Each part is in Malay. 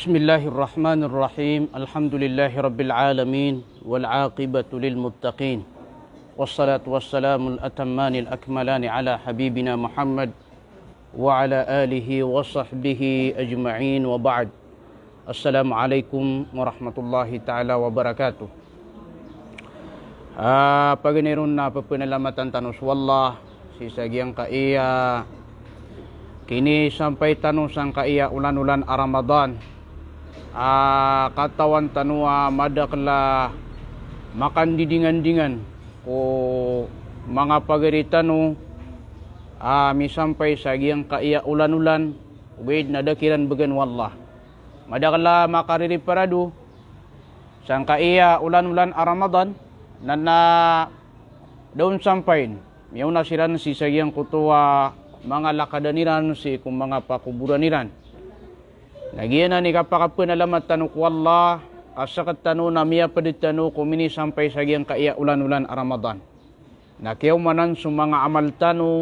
Bismillahirrahmanirrahim. Alhamdulillahi rabbil alamin wal aqibatu lil muttaqin. Wassalatu wassalamu al atamman al akmalan ala habibina Muhammad wa ala alihi wa sahbihi ajma'in wa ba'd. Assalamu alaikum warahmatullahi taala wabarakatuh. Ah pagnerun na papunalamatan tanos wallah si sagiang kaiya. Kini sampai tanong sang kaiya ulan-ulan Ramadan. -ulan uh, katawan tanua madakla makan didingan dingan ko mga pagiritan no uh, ah, mi sampai sagi yang kaya ulan ulan wait nada kiran begin wallah madakla makariri paradu sang kaya ulan ulan aramadan nana daun sampai Miyaw na siran si sagiang kutuwa mga lakadaniran si kung mga pakuburaniran. Lagian ni kapakapun alamat tanuk wallah asakat tanu namia pedit tanu kumini sampai sagi yang kaya ulan-ulan Ramadan. Na kiyaw manan mga amal tanu,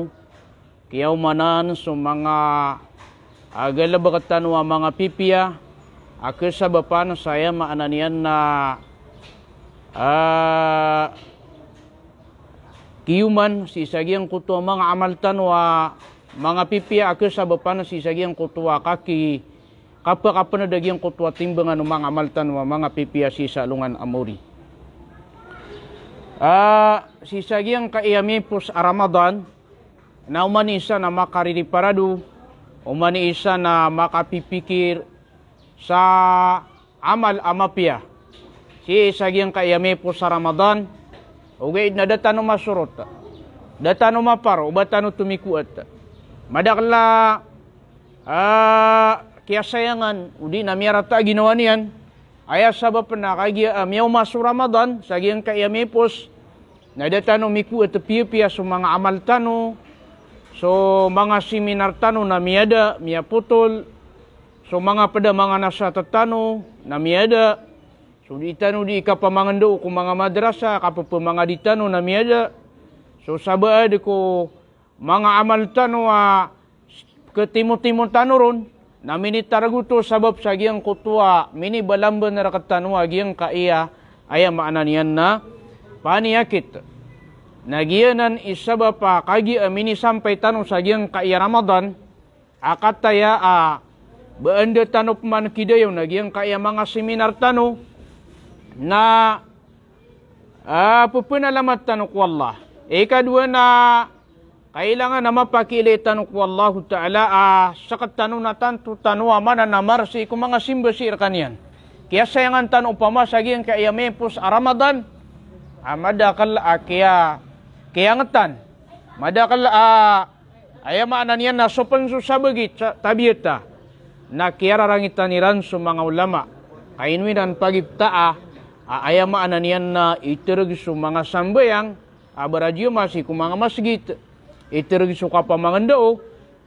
kiyaw manan mga agalabakat tanu ang mga pipiya, ako sa bapan saya maananian na uh, kiyuman si sagiang kutua mga amal tanu mga pipiya ako sa bapan si sagiang kutua kaki kapag ka panadagyan ko to atimbangan ng mga amaltan wa mga pipiasi sa lungan amuri. Uh, ah, si sagiyang kaiyami po sa Ramadan na umani isa na makaririparado umani isa na makapipikir sa amal amapia si sagiyang kaiyami po sa Ramadan ugaid na data no masurot data no maparo ubatan no tumikuat madakla ah uh, kiasayangan udi na miyarata ginawan yan ay sabab na kagi uh, eh, may umaso Ramadan sa giyang kaya may pos na datan umiku at eh, piya so mga amal tano so mga seminar tano na miyada miya putol so mga pada mga nasa tatano na miyada so di tano di ikapamangando kung mga madrasa kapapang mga ditano na miyada so sabab ko mga amal tano uh, ah, ke timo-timo tano ron ನಮಿನಿ ತರಗುಟು ಸಬಬ್ ಸಗಿಯಂ ಕುತ್ವ ಮಿನಿ ಬಲಂಬ ನರಕತ್ತನು ಅಗಿಯಂ ಕೈಯ ಅಯ ಮಾನನಿಯನ್ನ ಪಾನಿಯಕಿತ್ Nagiyanan isaba pa kagi amini sampay tanong sa giyang kaya Ramadan akataya a beende tanop man kidayo nagiyang kaya mga seminar tanu na uh, pupunalamat tanok wallah ikadwa na kailangan na mapakilitan ko Allah Ta'ala ah, sa katanong na tanto tanwa man na marsi kung mga simbasir kanyan. Kaya sayangan tanong pa masagin kaya may pus aramadan ah, amadakal ah, ah, kaya kaya ngatan madakal ah, ayamanan yan na sopan susabagit sa tabiyata na kaya rarangitan ni ranso mga ulama kainwinan pagiptaa ah, ah ayamanan yan na itirag sa mga sambayang abaradyo masi kung mga Itirgi suka pamangando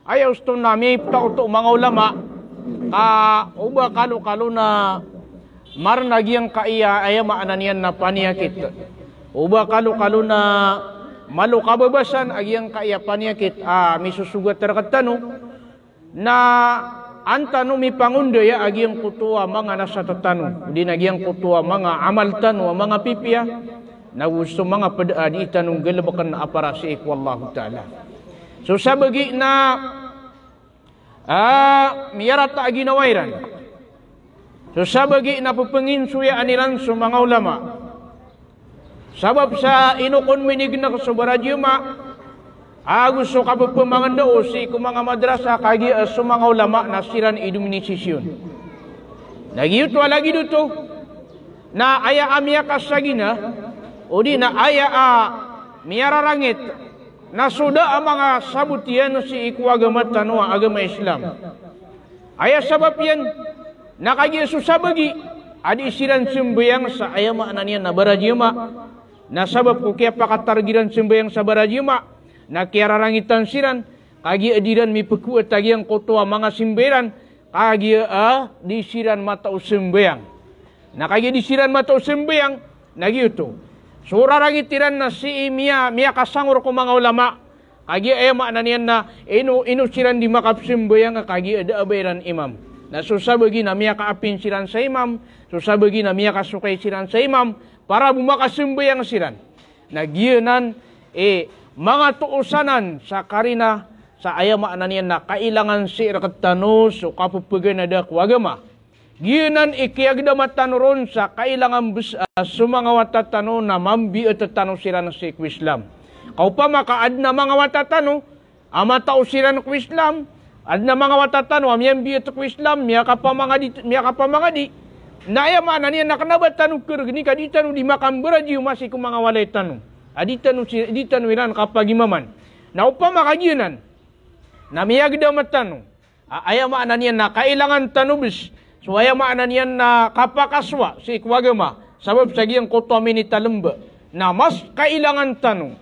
ayaw sto nami tauto mga ulama ka uba kalo kalo na marnagiyang kaiya ayaw maananian na paniyakit. Uba kalo kalo na malo kababasan agiyang kaiya paniyakit ah misusugat terkatano na antano mi pangundo ya agiyang kutuwa mga nasa tatano. Hindi nagiyang kutuwa mga amal tanwa mga pipia Nau semangat pada ni tanung gelebakan apa rasih eh, ku Allah Ta'ala. So saya bagi na uh, ah, miara tak lagi na wairan. So bagi na pepengin suya aniran semangat ulama. Sebab sa inukun minigna ke sebaraji ma Agus suka pepemangan da usi oh, ku mga madrasah kagi uh, ulama nasiran idum ni sisiun. Lagi utwa lagi dutu. Na ayah amia kasagina. Odi oh, na ayah ah. a miara rangit. Na sudah amang ah, sabutian si iku agama tanwa ah, agama Islam. Ayah sabab yen na aje susah bagi. Adi siran sembayang sa ayah maknanya na barajima. Na sabab ku kia pakat targiran sembayang sa barajima. Na kiara rangitan siran. Kagi adiran mi peku tagi yang kotoa manga simbiran. Kagi a disiran mata usembayang. Na kagi disiran mata usembayang. na utuh. Suraragitiran na si Mia, Mia kasangur ko mga ulama. Kagi ema na niyan na inu siran di makapsimboya nga kagi adaabayran imam. Na susabagi na Mia kaapin siran sa imam, susabagi na miya kasukay siran sa imam, para bumakasimboya nga siran. Nagiyanan e mga tuusanan sa karina sa ayama na niyan na kailangan si rakatano so kapupagan na dakwagama. Ginan ikiagda matanuron sa kailangan uh, sumanga watatano na mambi at tatano sila ng si Islam. Kau pa makaad na mga watatano, ama tao sila ng Islam, ad na mga watatano, amyambi at Kwislam, miya pa mga di, miya pa mga di, nayamanan niya nakanabat tanong kergni kaditanu di makambara di umasi kung mga walay tanong. Aditanu aditanu ilan kapag imaman. Na upa makaginan, na miyagda matanong, ayamanan niya na kailangan tanubis, ಸ್ವಯಮಾನ ನಿಯನ್ನ kapakaswa si kwagama sabab sagi ang kotami ni talemba na mas kailangan tanong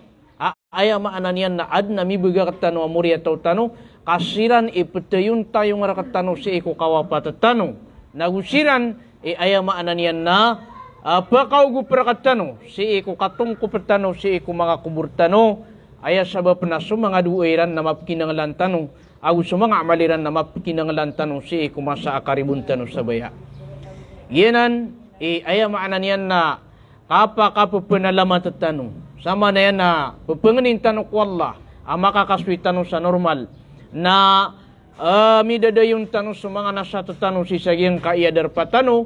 aya maanan yan na ad na mibiga katano amuri atau tano kasiran ipetayon tayo nga katano si iko kawapata tano nagusiran e aya maanan yan na apakaw gupra katano si iko katong kupetano si iko mga kuburtano aya sabab na sumangadu airan na mapkinangalan tanong ಅವು ಸುಮಂಗ ಅಮಲಿರನ್ನ ಮಪ್ಪಿನಂಗಲಂತನು ಸಿ ಕುಮಾಸ ಕರಿಬುಂತನು ಸಭೆಯ ಏನನ್ ಈ ಅಯಮಾನನಿಯನ್ನ ಕಾಪ ಕಾಪುಪ್ಪಿನಲ್ಲಮತನು ಸಮನೆಯನ್ನ ಉಪ್ಪಂಗನಿಂತನು ಕೊಲ್ಲ amaka kaswitanong sa normal na uh, midadayon tanong sa mga nasato tanong si sagyang kaiyadar patano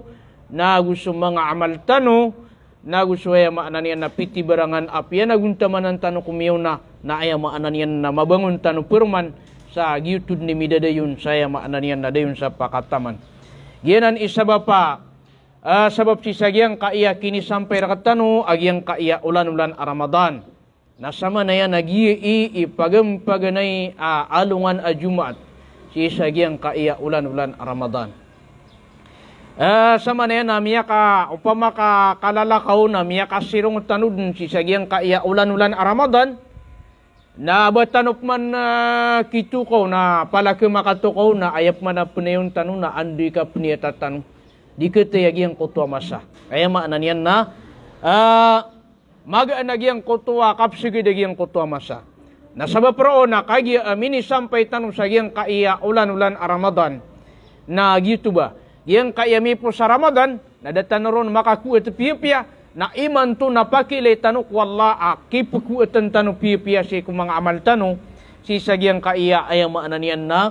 na gusto mga amal tano na gusto ay maanan yan na piti barangan apya ah, na guntaman ang tanong kumiyaw na na ay maanan yan na mabangon tanong pirman sa giutud ni midada yun saya makna niyan na dayon sa pakataman. Giyanan isa ba pa? Uh, sabab si sagiang kaiya kini sampai rakatano agiang kaiya ulan-ulan aramadan. Nasama na yan nag ipagampaganay uh, alungan a Jumat si sagiang kaiya ulan-ulan aramadan. Uh, sama na yan na miya ka upama ka kalalakaw na miya ka sirong tanudin si sagiang kaiya ulan-ulan aramadan. -ulan na batanok man na uh, kito ko na pala ka makato ko na ayap man na pinayon tanong na andoy ka pinayatatan di ka tayagi ang kotwa masa ah, ah, kaya maanan yan na uh, maga anagi ang kotwa kapsigi dagi ang kotwa masa na sabap ro na kagi amini uh, sampay tanong sa giyang kaiya ulan ulan a ah, ramadan na gitu ba giyang kaiya mi po sa ramadan na datanoron makakuha tapiyapiya na iman to napakile tanok walla a ah, kipuku eten tanu piya si kung mga amal tanu si sagyang kaiya ayang maananian na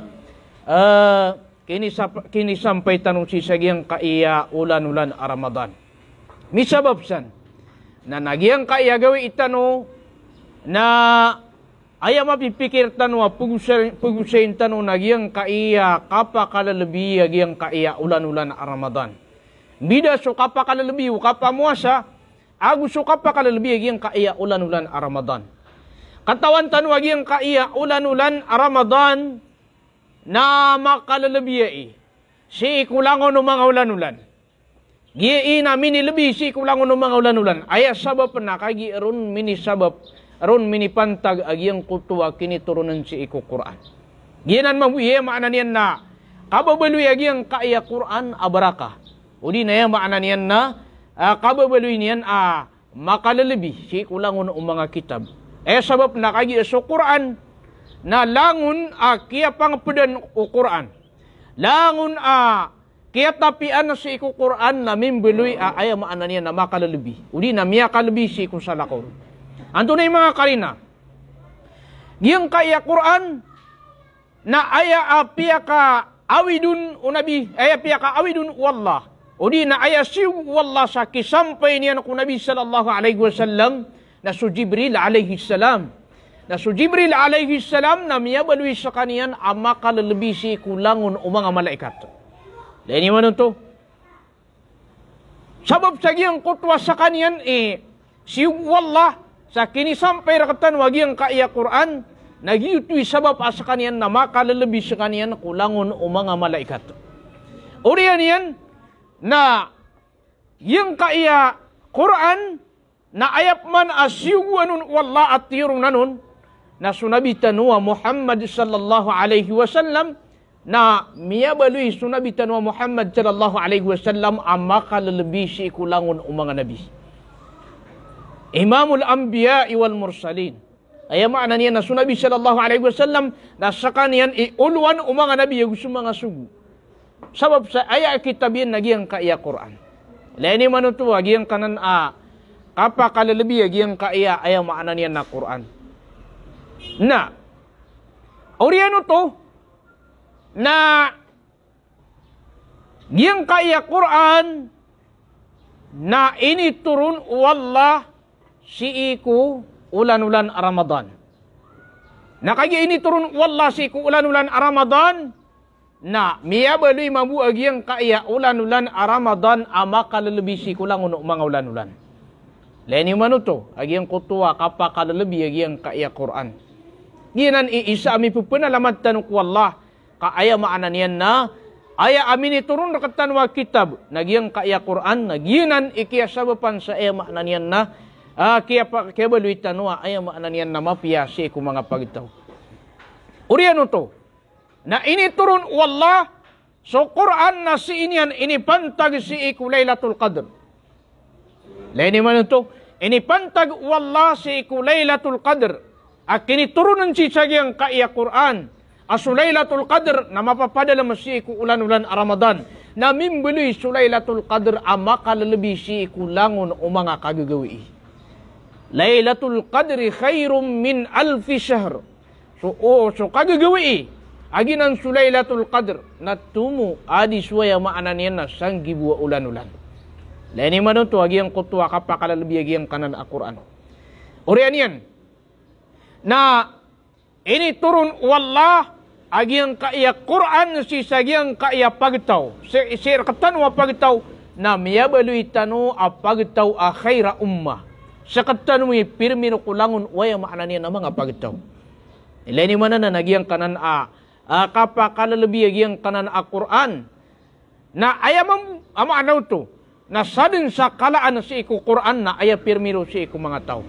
uh, kini sampai tanong si sagyang kaiya ulan-ulan a ah, Ramadan. Misabab san na nagyang kaiya gawi itanu na ayang mapipikir tanu a pugusayin tanu nagyang kaiya kapakalalabi nagyang kaiya ulan-ulan a Ramadan. Bida so kapakala kapakalabi, kapamuasa, Agu syukapa kalal biya giyang kaiya ulan-ulan Ramadan. Katawan tanwa giyang kaiya ulan-ulan Ramadan na makalalabiya Si ikulangon ng mga ulan-ulan. Giyai na minilabi si ikulangon ng mga ulan-ulan. Aya sabab na kagi ron mini sabab ron mini pantag agiyang kutuwa kiniturunan si iku Quran. Giyanan mamuye maanan yan na kababaluy agiyang kaiya Quran abaraka. Udi na yan maanan yan na uh, ah, kabar belu ini an uh, ah, maka lebih si ulangun umanga kitab eh sebab nak lagi so Quran na langun a ah, kia pang peden Quran langun a kia tapi an si ku Quran na mim belu a uh, ayam anania na makal lebih uli na mia ka lebih si ku salakor antu nei mga karina yang kaya Quran na ayah apiaka awidun unabi Ayah eh, apiaka awidun wallah Odi oh, na ayah ayasi wallah saki sampai ni anak Nabi sallallahu alaihi wasallam na su Jibril alaihi salam. Na su Jibril alaihi salam na miya balwi sakanian amma si kulangun umang malaikat. Lain mana tu? Sebab sagi yang kutwa sakanian eh si wallah saki sampai rakatan wagi yang kaya Quran Nagi utwi sebab asakanian na lebih kanian kulangun umang malaikat. Uriyan yan, na yang kaya Quran na ayap man asyuguanun wallah at tirunanun na sunabitan wa Muhammad sallallahu alaihi wasallam na miya baloy sunabitan wa Muhammad sallallahu alaihi wasallam amaka lalabih si ikulangun umanga nabi Imamul Anbiya wal Mursalin Aya makna niya na sallallahu alaihi wasallam na sakan yan iulwan umanga nabi yagusumanga sugu sabab sa ayat kita biyan lagi ang kaya Quran. Lain ini tu lagi yang kanan a apa kalau lebih lagi yang kaya ayat makna ni nak Quran. Na orang itu na yang kaya Quran na ini turun wallah siiku ulan-ulan Ramadan. Na kaya ini turun wallah siiku ulan-ulan Ramadan. -ulan Na, mia belui mabu agiang kaya ulan-ulan aramadan ah, amaka ah, lebih si kulang unuk mga ulan-ulan. Lainnya manuto, agiang kutuwa kapaka lebih agiang kaya Quran. Ginan iisa ami pupuna lamat tanuk wallah ka aya maananian na aya amini turun rekatan wa kitab nagiang kaya Quran naginan ikia sababan sa aya maananian na Ah, kaya pa kaya baluitan wa aya maananian na mapiasi ya, ko mga pagitaw. Uriano to, Nah ini turun Allah. So Quran nasi ini yang ini pantag si iku Lailatul Qadr. Lain mana tu? Ini pantag Allah si iku Lailatul Qadr. Akini turunan si sagi yang kaya Quran. Asu Lailatul Qadr na mapapada lang si iku ulan-ulan Ramadan. Na mimbuli su Lailatul Qadr amaka lalabi si iku langun o mga kagagawi. Lailatul Qadr khairum min alfi syahr. So, oh, so kagagawi. Agi nan sulailatul qadr natumu adi suaya maanan yana sanggi buah ulan-ulan. Lain iman itu agi yang kutuwa kapakala lebih agi yang kanan Al-Quran. Orian yan. Na ini turun wallah agi yang kaya Quran si sagi yang kaya pagitaw. Sir ketan wa pagitaw na miyabalu itanu apagitaw akhaira ummah. Sekatan mi pirmin kulangun waya maanan yana mga pagitaw. Lain iman na nagi yang kanan a ah. uh, ah, kapakalalabiyagyang kanan a Quran na ayamam ama anaw to na sadin sa kalaan si iku Quran na aya pirmiro si iku mga tao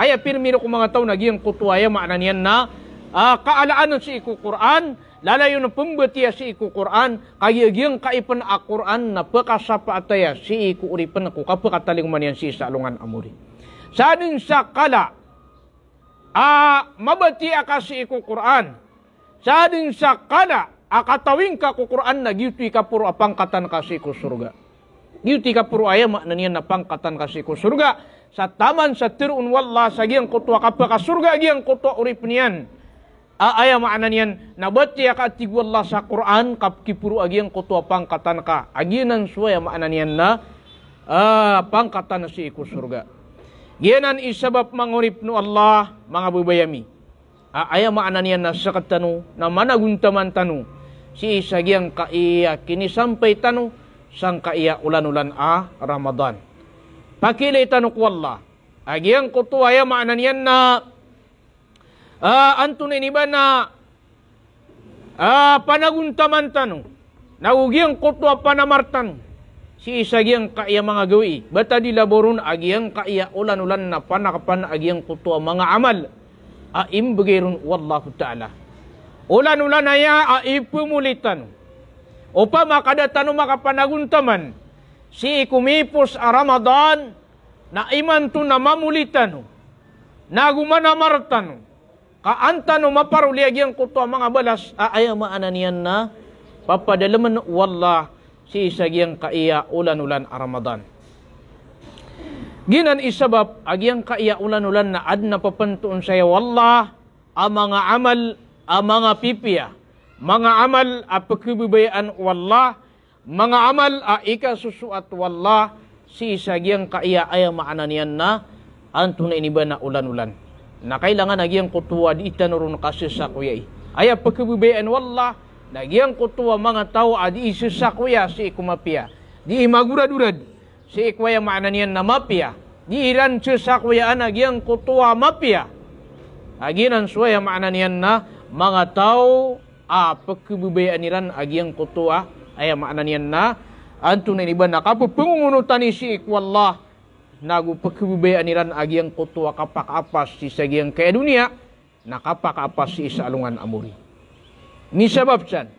aya pirmiro ku mga tao nagiyang kutuaya maanan yan na uh, kaalaan si iku Quran lalayo na pembetiya si iku Quran kayagyang kaipan a Quran na pakasapa ataya si iku uripan ku kapakataling man yan si salungan amuri sadin sa kala a uh, mabati ka si iku Quran Sadin syakana akatawing ka ku Quran na giuti ka puro apangkatan kasih ku surga. Giuti ka puro ayam makna niyan na pangkatan kasih ku surga. Sa taman sa tirun wallah sa giyang kutuwa kapa ka surga giyang kutuwa urip nian A ayam makna niyan na bati ya ka atigu Allah sa Quran kap ki puro agiyan kutuwa pangkatan ka. Agiyanan suaya makna niyan na pangkatan si ku surga. Giyanan isabab mangurip nu Allah mga bubayami. aaya maananian na sakat tanu na managuntaman tanu si isagyang kaiya kini sampay tanu sang kaiya ulan-ulan a Ramadan pakilay tanu ko Allah Agiyang kutu aya maananian na uh, antun iniba na uh, panaguntaman tanu na naugyang kutu panamartan si isagyang kaiya mga gawi bata di laboron agyang kaiya ulan-ulan na panakapan agiyang kutu mga amal a bagirun wallahu ta'ala. Ulan-ulan na ya aipumulitan. Upa makadatan o makapanaguntaman. Si kumipos a Ramadan na iman to na mamulitan. Nagumanamartan. Kaantan o maparuliagyan ko to mga balas. Aayamaanan yan na papadalaman wallah si isagyang kaiya ulan-ulan a Ramadan. Ginan isabab, agyang kaiya ulan-ulan na ad na napapantuon saya wallah, ang mga amal, ang mga pipiya. Mga amal, apakibibayan wallah, mga amal, a ikasusuat wallah, si isagyang kaiya ay maananian na, ang tunay ni ba na ulan-ulan. Na kailangan nagyang kutuwa di itanurun kasi sa kuya eh. Ay apakibibayan wallah, nagyang kutuwa mga tao adi isusa kuya si ikumapiya. Di imagurad durad si ikwaya makna niyan na mapia. Di ilan si sakwaya anagiyang kutuwa mapia. Aginan suwaya makna niyan na mga tao a pagkibubayaan nilan agiyang kutuwa ayam makna niyan na antun iban iniban na kapu pengungunutan si ikwallah nagu pagkibubayaan nilan agiyang kutuwa kapakapas si sagiyang kaya dunia apa si isalungan amuri. Ni sebab chan.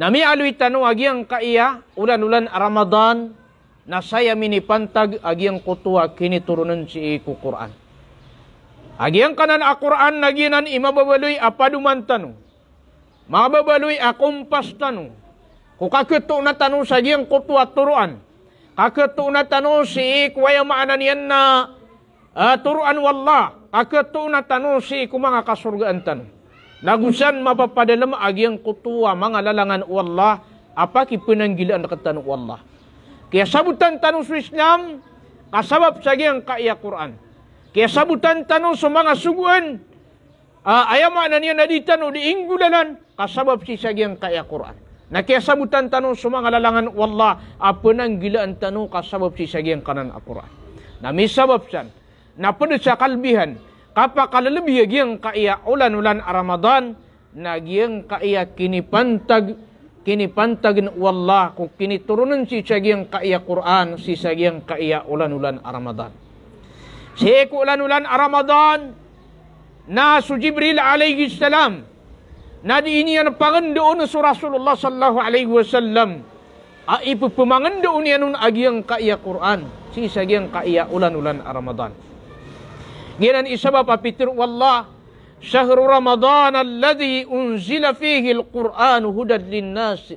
Nami alwitan agiang ang kaiya ulan-ulan Ramadan na saya mini pantag agiang kutua kini turunan si iku Quran. Agiang kanan a Quran naginan imababaloy apaduman tanu. Mababaloy akumpas tanu. Ku kakutu na tanu sa agiang kutua turuan. Kakutu na tanu si iku waya maanan yan na uh, turuan wallah. Kakutu na tanu si iku mga kasurgaan tanu. Nagusan mapapadalam agiang kutua mga lalangan wallah. Apa kipunanggilaan na katanu wallah. Kaya sabutan tanong sa Islam, kasabab sa gyang kaya Quran. Kaya sabutan tanong sa mga suguan, uh, ah, ayama na niya na ditan o diinggulanan, kasabab si sa gyang kaya Quran. Na kaya sabutan tanong sa mga lalangan, wala, apa nang gilaan tanong, kasabab si sa gyang kanan a Quran. Na may sabab siyan, na pwede sa kalbihan, kapakalalabi ya gyang kaya ulan-ulan a Ramadan, na gyang kaya kinipantag kini pantagin wallah ko kini turunan si sagiang kaya Quran si sagiang kaya ulan-ulan Ramadan si ko ulan-ulan Ramadan na su Jibril alaihi salam na di ini yang pangandoon su Rasulullah sallallahu alaihi wasallam a ipu pumangandoon yanun agiang kaya Quran si sagiang kaya ulan-ulan Ramadan ginan isabab apitir wallah شهر رمضان الذي أنزل فيه القرآن هدى للناس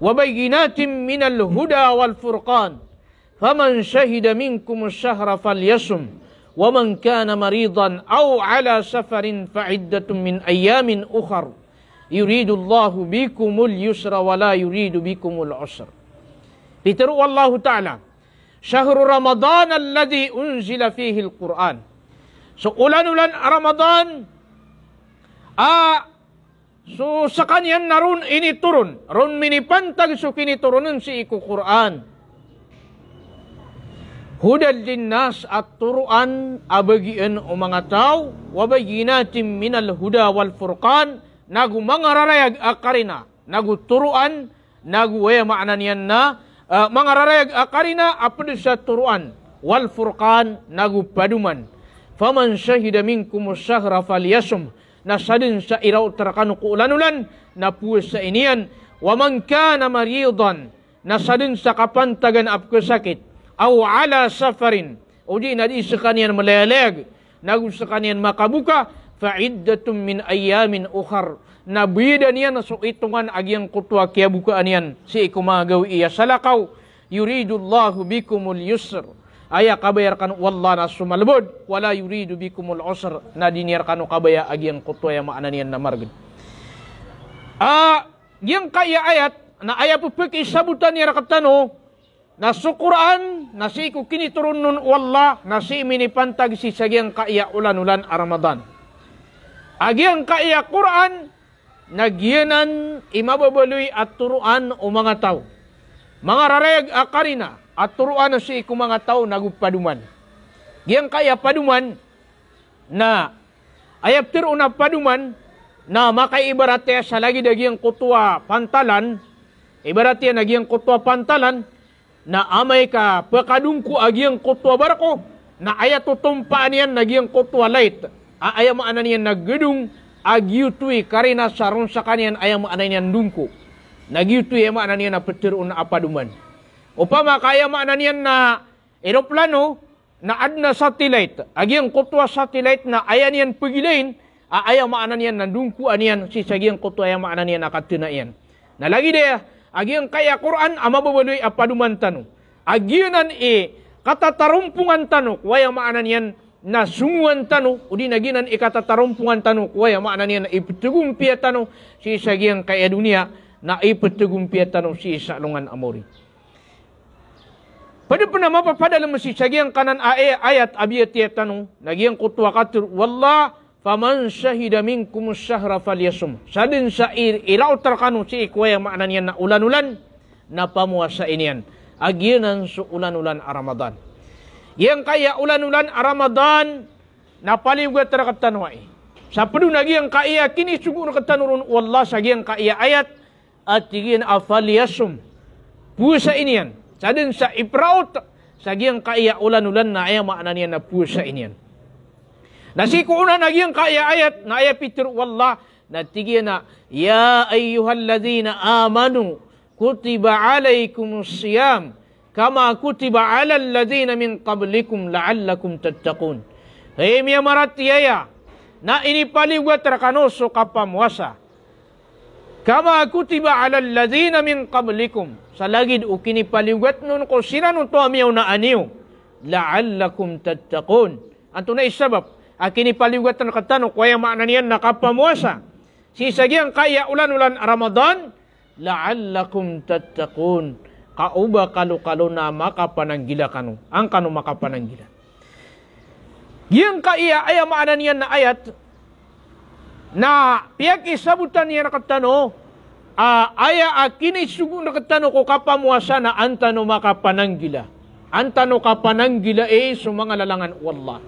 وبينات من الهدى والفرقان فمن شهد منكم الشهر فليصم ومن كان مريضا أو على سفر فعدة من أيام أخر يريد الله بكم اليسر ولا يريد بكم العسر لترؤى الله تعالى شهر رمضان الذي أنزل فيه القرآن لن رمضان A so sa kanya na run ini turun. Run minipantag so kiniturunan si iku Quran. Hudal din nas at turuan abagian o mga tao wabayinatim minal huda wal furqan nagu mga rarayag akarina nagu turuan nagu way makna niyan na uh, mga rarayag akarina apodo sa turuan wal furqan nagu paduman faman syahida minkum syahra fal yasum na siya din siya iraw tarakan kuulan-ulan na puwis sa iniyan. Waman ka na maridan na siya din sa kapantagan apko sakit aw ala safarin o di na di sa kanyan malayalag na sa kanyan makabuka fa iddatum min ayamin ukhar na bida niya na suitungan agyang kutwa kaya bukaan yan si ikumagaw iya salakaw Yuridullahu bikumul yusr aya kabayarkan kanu wallah na sumalbod wala yuridu bikumul usr na diniyar kanu kabaya agiang kutoya maananian na margin ah yang kaya ayat na aya pupik isabutan ni katano na Quran na si ko kiniturun nun wala na si minipantag si sagyang kaya ulan-ulan aramadan. Agyang kaya Quran nagyanan imababaloy at turuan o mga tao. Mga rarayag akarina at turuan na siya kung mga tao nagpaduman. Giyang kaya paduman na ayap tiro na paduman na makaibarate sa lagi dagiyang kutwa pantalan, ibarate nagiyang kutwa pantalan, na amay ka pakadungko agiyang kutwa barko, na ayatutumpaan niyan nagiyang kutwa light, aayamaan na niyan naggedung, agyutui karina saron sa kanyan ayamaan na niyan dungko. Nagyutui ayamaan na niyan na petiro na apaduman. Upama kaya maananian na eroplano na adna satellite, agyang kutwa satellite na ayan yan pigilain, aaya maanan yan, nandungku aniyan, si sagyang kutwa ayan maanan yan, akatina yan. Na lagi dia, agyang kaya Quran, ama babaloy apaduman tanong. Agyanan e, katatarumpungan tanu waya maanan yan, na sunguan tanu udi naginan e katatarumpungan tanu waya maanan yan, na ipitugumpia tanu si sagyang kaya dunia, na ipitugumpia tanu si isalungan amori. Pada pernah penama pada le mesti cagi yang kanan ayat ayat abiyat tiap tanu. Lagi yang kutua katur. Wallah faman syahida minkum syahra fal yasum. Sadin syair ila eh, utarkanu si ikwa eh, yang maknanya nak ulan-ulan. Napa muasa inian. Agianan su ulan-ulan Ramadan. Yang kaya ulan-ulan Ramadan. Napa li uga terakatan wa'i. Eh? Siapa dulu lagi yang kaya kini cukup nak tanurun. Wallah sagi yang kaya ayat. Atigin afal yasum. Puasa Puasa inian. Sadin sa iprout sa giyang kaya ulan-ulan na ayang maanan niya na po sa inyan. Nasiko una na giyang kaya ayat na ayat Peter wallah natigya na ya ayyuhalladhina amanu kutiba alaykum siyam kama kutiba ala alladhina min qablikum la'allakum tattaqun. Hey, miya marat yaya na inipaliwat rakanoso kapamuasa. Kama kutiba alal ladhina min qablikum. Sa lagid ukini paliwat nun ko sinanong to amiyaw na aniyo. La'allakum tattaqun. Anto na isabab. Akini paliwat na katano kaya maanan yan nakapamuasa. Sisagyang kaya ulan-ulan Ramadan. La'allakum tattaqun. Kauba kalu-kalu na makapananggila kanu. Ang kanu makapananggila. Yang kaya ay maanan yan na ayat na piyaki sabutan niya nakatano, uh, aya akini sugo nakatano ko kapamuasa na antano makapananggila. Antano kapananggila eh mga lalangan wallah.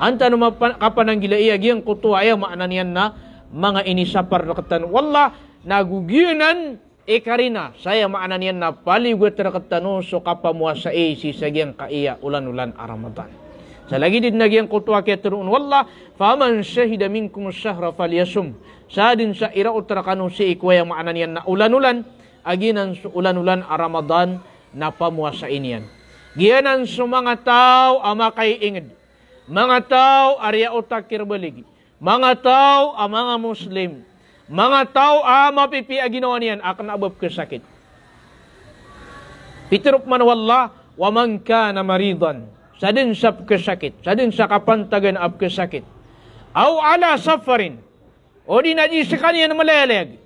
Antano kapananggila eh agiyang kuto aya maananian na mga inisapar nakatano. Wallah, nagugiyanan ikarina eh, saya maananian na paligwet nakatano so kapamuasa eh sisagyang kaiya ulan-ulan aramadan. ಚಲಗಿದಿದ್ನಗೇನು ಕೊಟ್ಟು ಆಕೇತರು ವಲ್ಲ ಫಾಮನ್ ಶಹಿದ ಮಿಂಕುಮ್ ಶಹ್ರ ಫಲ್ ಯಸುಮ್ ಶಾದಿನ್ ಶಾ ಇರ ಉತ್ತರ ಕನು si ikuya maananian na ulan-ulan aginan ulan-ulan a Ramadan na pamuasain inian. Gianan sa mga tao ama kay ingid. Mga tao arya utakir baligi. Mga tao ang mga Muslim. Mga tao ama pipi aginawa niyan akan abab kesakit. Pitirok man wala wa man kana maridan. sa din sa kasakit, sa din sa kapantagan ap kasakit. Aw ala safarin, o oh, di na sa kanyang malalag,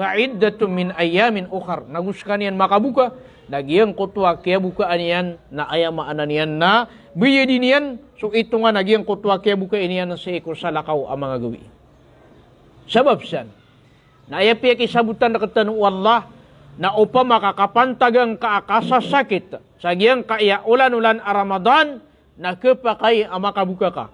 fa iddatu min ayamin ukar, nagus kanyang makabuka, nagiyang kutwa kaya buka anian na ayama ananian na biya din yan, so ito nga nagiyang kutwa kaya buka anian na sa iku salakaw ang mga gawi. Sebab sen, na ayapiyak isabutan na katanong Allah, na upa upama makakapantagang kaakasa sakit sagiyang kaya ulan-ulan a Ramadan na kapakay ang makabuka ka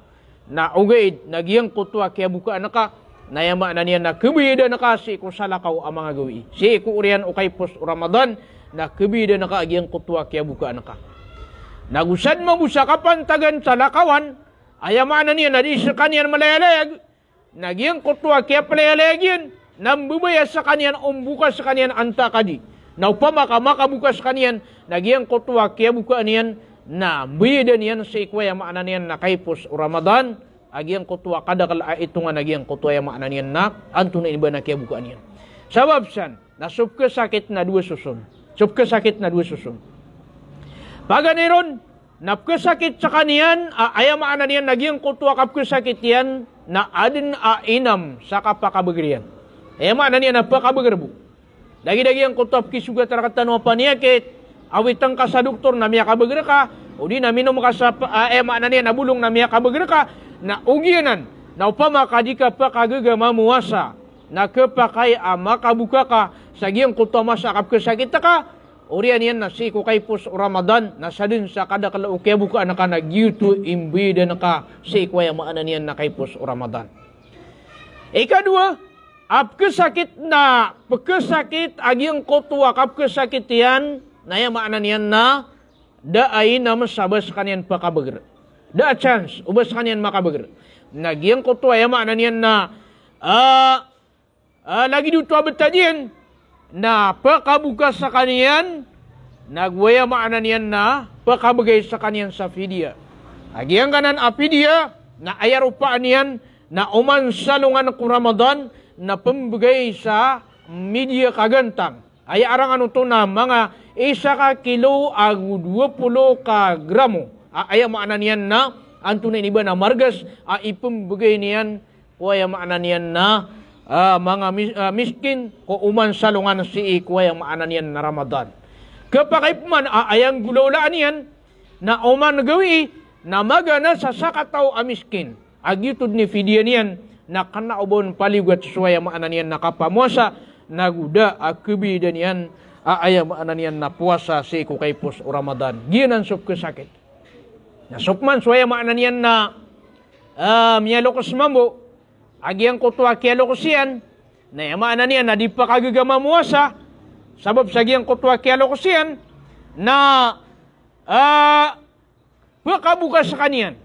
na ugaid nagiyang kutwa kaya buka na ka nayama na niya na kubida na ka si kusalakaw ang mga gawi si urian o kay post Ramadan na kubida na ka agiyang kutwa kaya buka na ka nagusan mabusa kapantagan sa lakawan ayama na niya na di sa kanyan malayalayag nagiyang kutwa kaya palayalayag yun nambubaya sa kaniyan umbukas sa kaniyan anta kadi na upamaka makabukas kaniyan nagiyang kotwa kaya buka niyan na bida niyan sa ikwaya maana niyan na kaipos Ramadan agiyang kotwa kada kala ah, ito nga nagiyan kotwa ya maana niyan na anto na iba na kaya buka niyan sabab san na ka sakit na dua susun sub sakit na dua susun baga niron napkasakit sa kaniyan ah, aya maana niyan nagiyan kotwa sakit yan na adin ainam ah, sa kapakabagriyan Eh mak dan ni apa khabar ke debu? Dari-dari yang kota pergi syurga tak kata no apa niakit. Awi tengkasa doktor namia khabar ke odi Udi no minum kasa ah, eh mak dan ni na bulung namia khabar ke deka. Na ugianan. Na upama kajika apa kaga gama muasa. Na ama ah, amaka bukaka. Sagi yang kota masa akap kesakitaka. Orian yang nasi ku kai pos Ramadan na sadin sa kada kala uke buka anak anak gitu imbi dan ka si ku yang maana nian na kai pos Ramadan. Eka eh, dua, Apakah sakit na? Apakah sakit agian kotua? Apakah sakit yan? Na yang makna niyan na? Da ay na masabas kanyan pakabagir. Da a chance. Ubas kanyan makabagir. Nagiyang kotua yang makna niyan na? Ah, uh, uh, lagi dutua betajin. Na pakabuka sa kanyan? Nagwaya makna niyan na? Pakabagay sa kanyan sa fidya. Agiyang kanan a fidya. Na rupa anian. Na umansalungan ko Ramadan. na pambugay sa media kagantang. Ay arang ano to na mga isa ka kilo ag 20 ka gramo. Ah, ay maanan yan na ang tunay ni ba na margas ah, ay ipambugay niyan o ay maanan yan na uh, mga mis, uh, miskin ko uman salungan si ikway ang maanan yan na Ramadan. Kapakip man ayang gulaulaan yan na uman gawi na magana sa sakataw a miskin. Agyutod ni Fidian yan na kana obon pali gua sesuai yang ananian nian na kapa muasa na guda akubi danian a aya makna nian na puasa si ku kai pus ramadan gianan sup ke sakit na sup man sesuai makna ananian na a mia lokus mambo agi yang ko tua ke lokusian na yang makna nian na dipakagama muasa sebab sagi yang ko tua ke lokusian na a Bukabuka sekanian.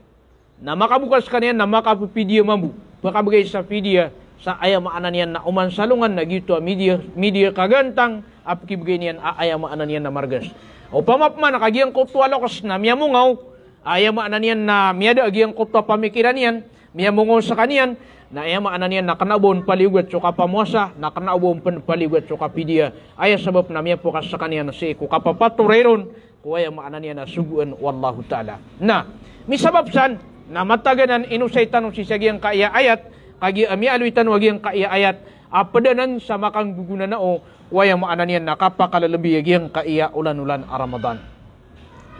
Nama kabuka sekanian, nama kabu video mambu. makabagay sa media sa ayamaanan niyan na umansalungan na gito media media kagantang apkibgay niyan aayamaanan niyan na margas o pamapma nakagiyang kopto alokas na miyamungaw ayamaanan niyan na miyada agiyang kutu pamikiran niyan miyamungaw sa kaniyan na ayamaanan niyan na kanabon paligwat so kapamuasa na kanabon paligwat so kapidia ay sabab na miya pukas sa kaniyan si kukapapatureron kuwaya maanan niya na suguan wallahu ta'ala na misabab san na mataganan inusaytan si sagi ang kaya ayat kagi ami alwitan wagi ang kaya ayat apadanan sa makang guguna na o waya maanan yan nakapakalalabi yagi ang kaya ulan-ulan a Ramadan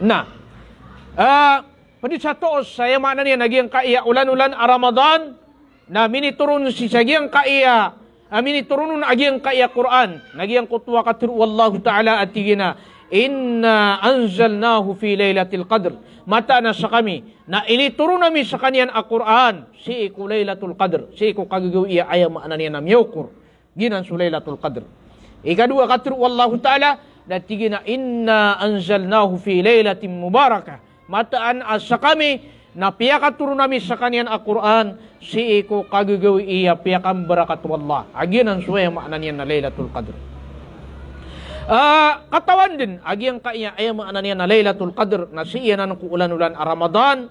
na uh, pwede ah, sa toos saya maanan yan nagi ang kaya ulan-ulan a Ramadan na miniturun si sagi ang kaya aminiturunun ah, agi ang kaya Quran nagi ang kutuwa katiru Wallahu ta'ala at tigina Inna anzalnahu fi laylatil qadr. Mata na sa kami na ilituro nami sa kaniyan ang Quran si iku laylatul qadr. Si iku kagagawi iya ayaw maana niya nam yukur. Ginan su laylatul qadr. Ikadua katru wallahu ta'ala natigi na inna anzalnahu fi laylatin mubarakah. Mataan asa kami na piyakaturo nami sa kaniyan ang Quran si iku kagagawi iya piyakam barakat wallah. Aginan suwe maana niya na laylatul qadr. Uh, katawan din, agi ang kaya ayam mga ananiya na Laylatul Qadr na siya na ulan ulan a Ramadan,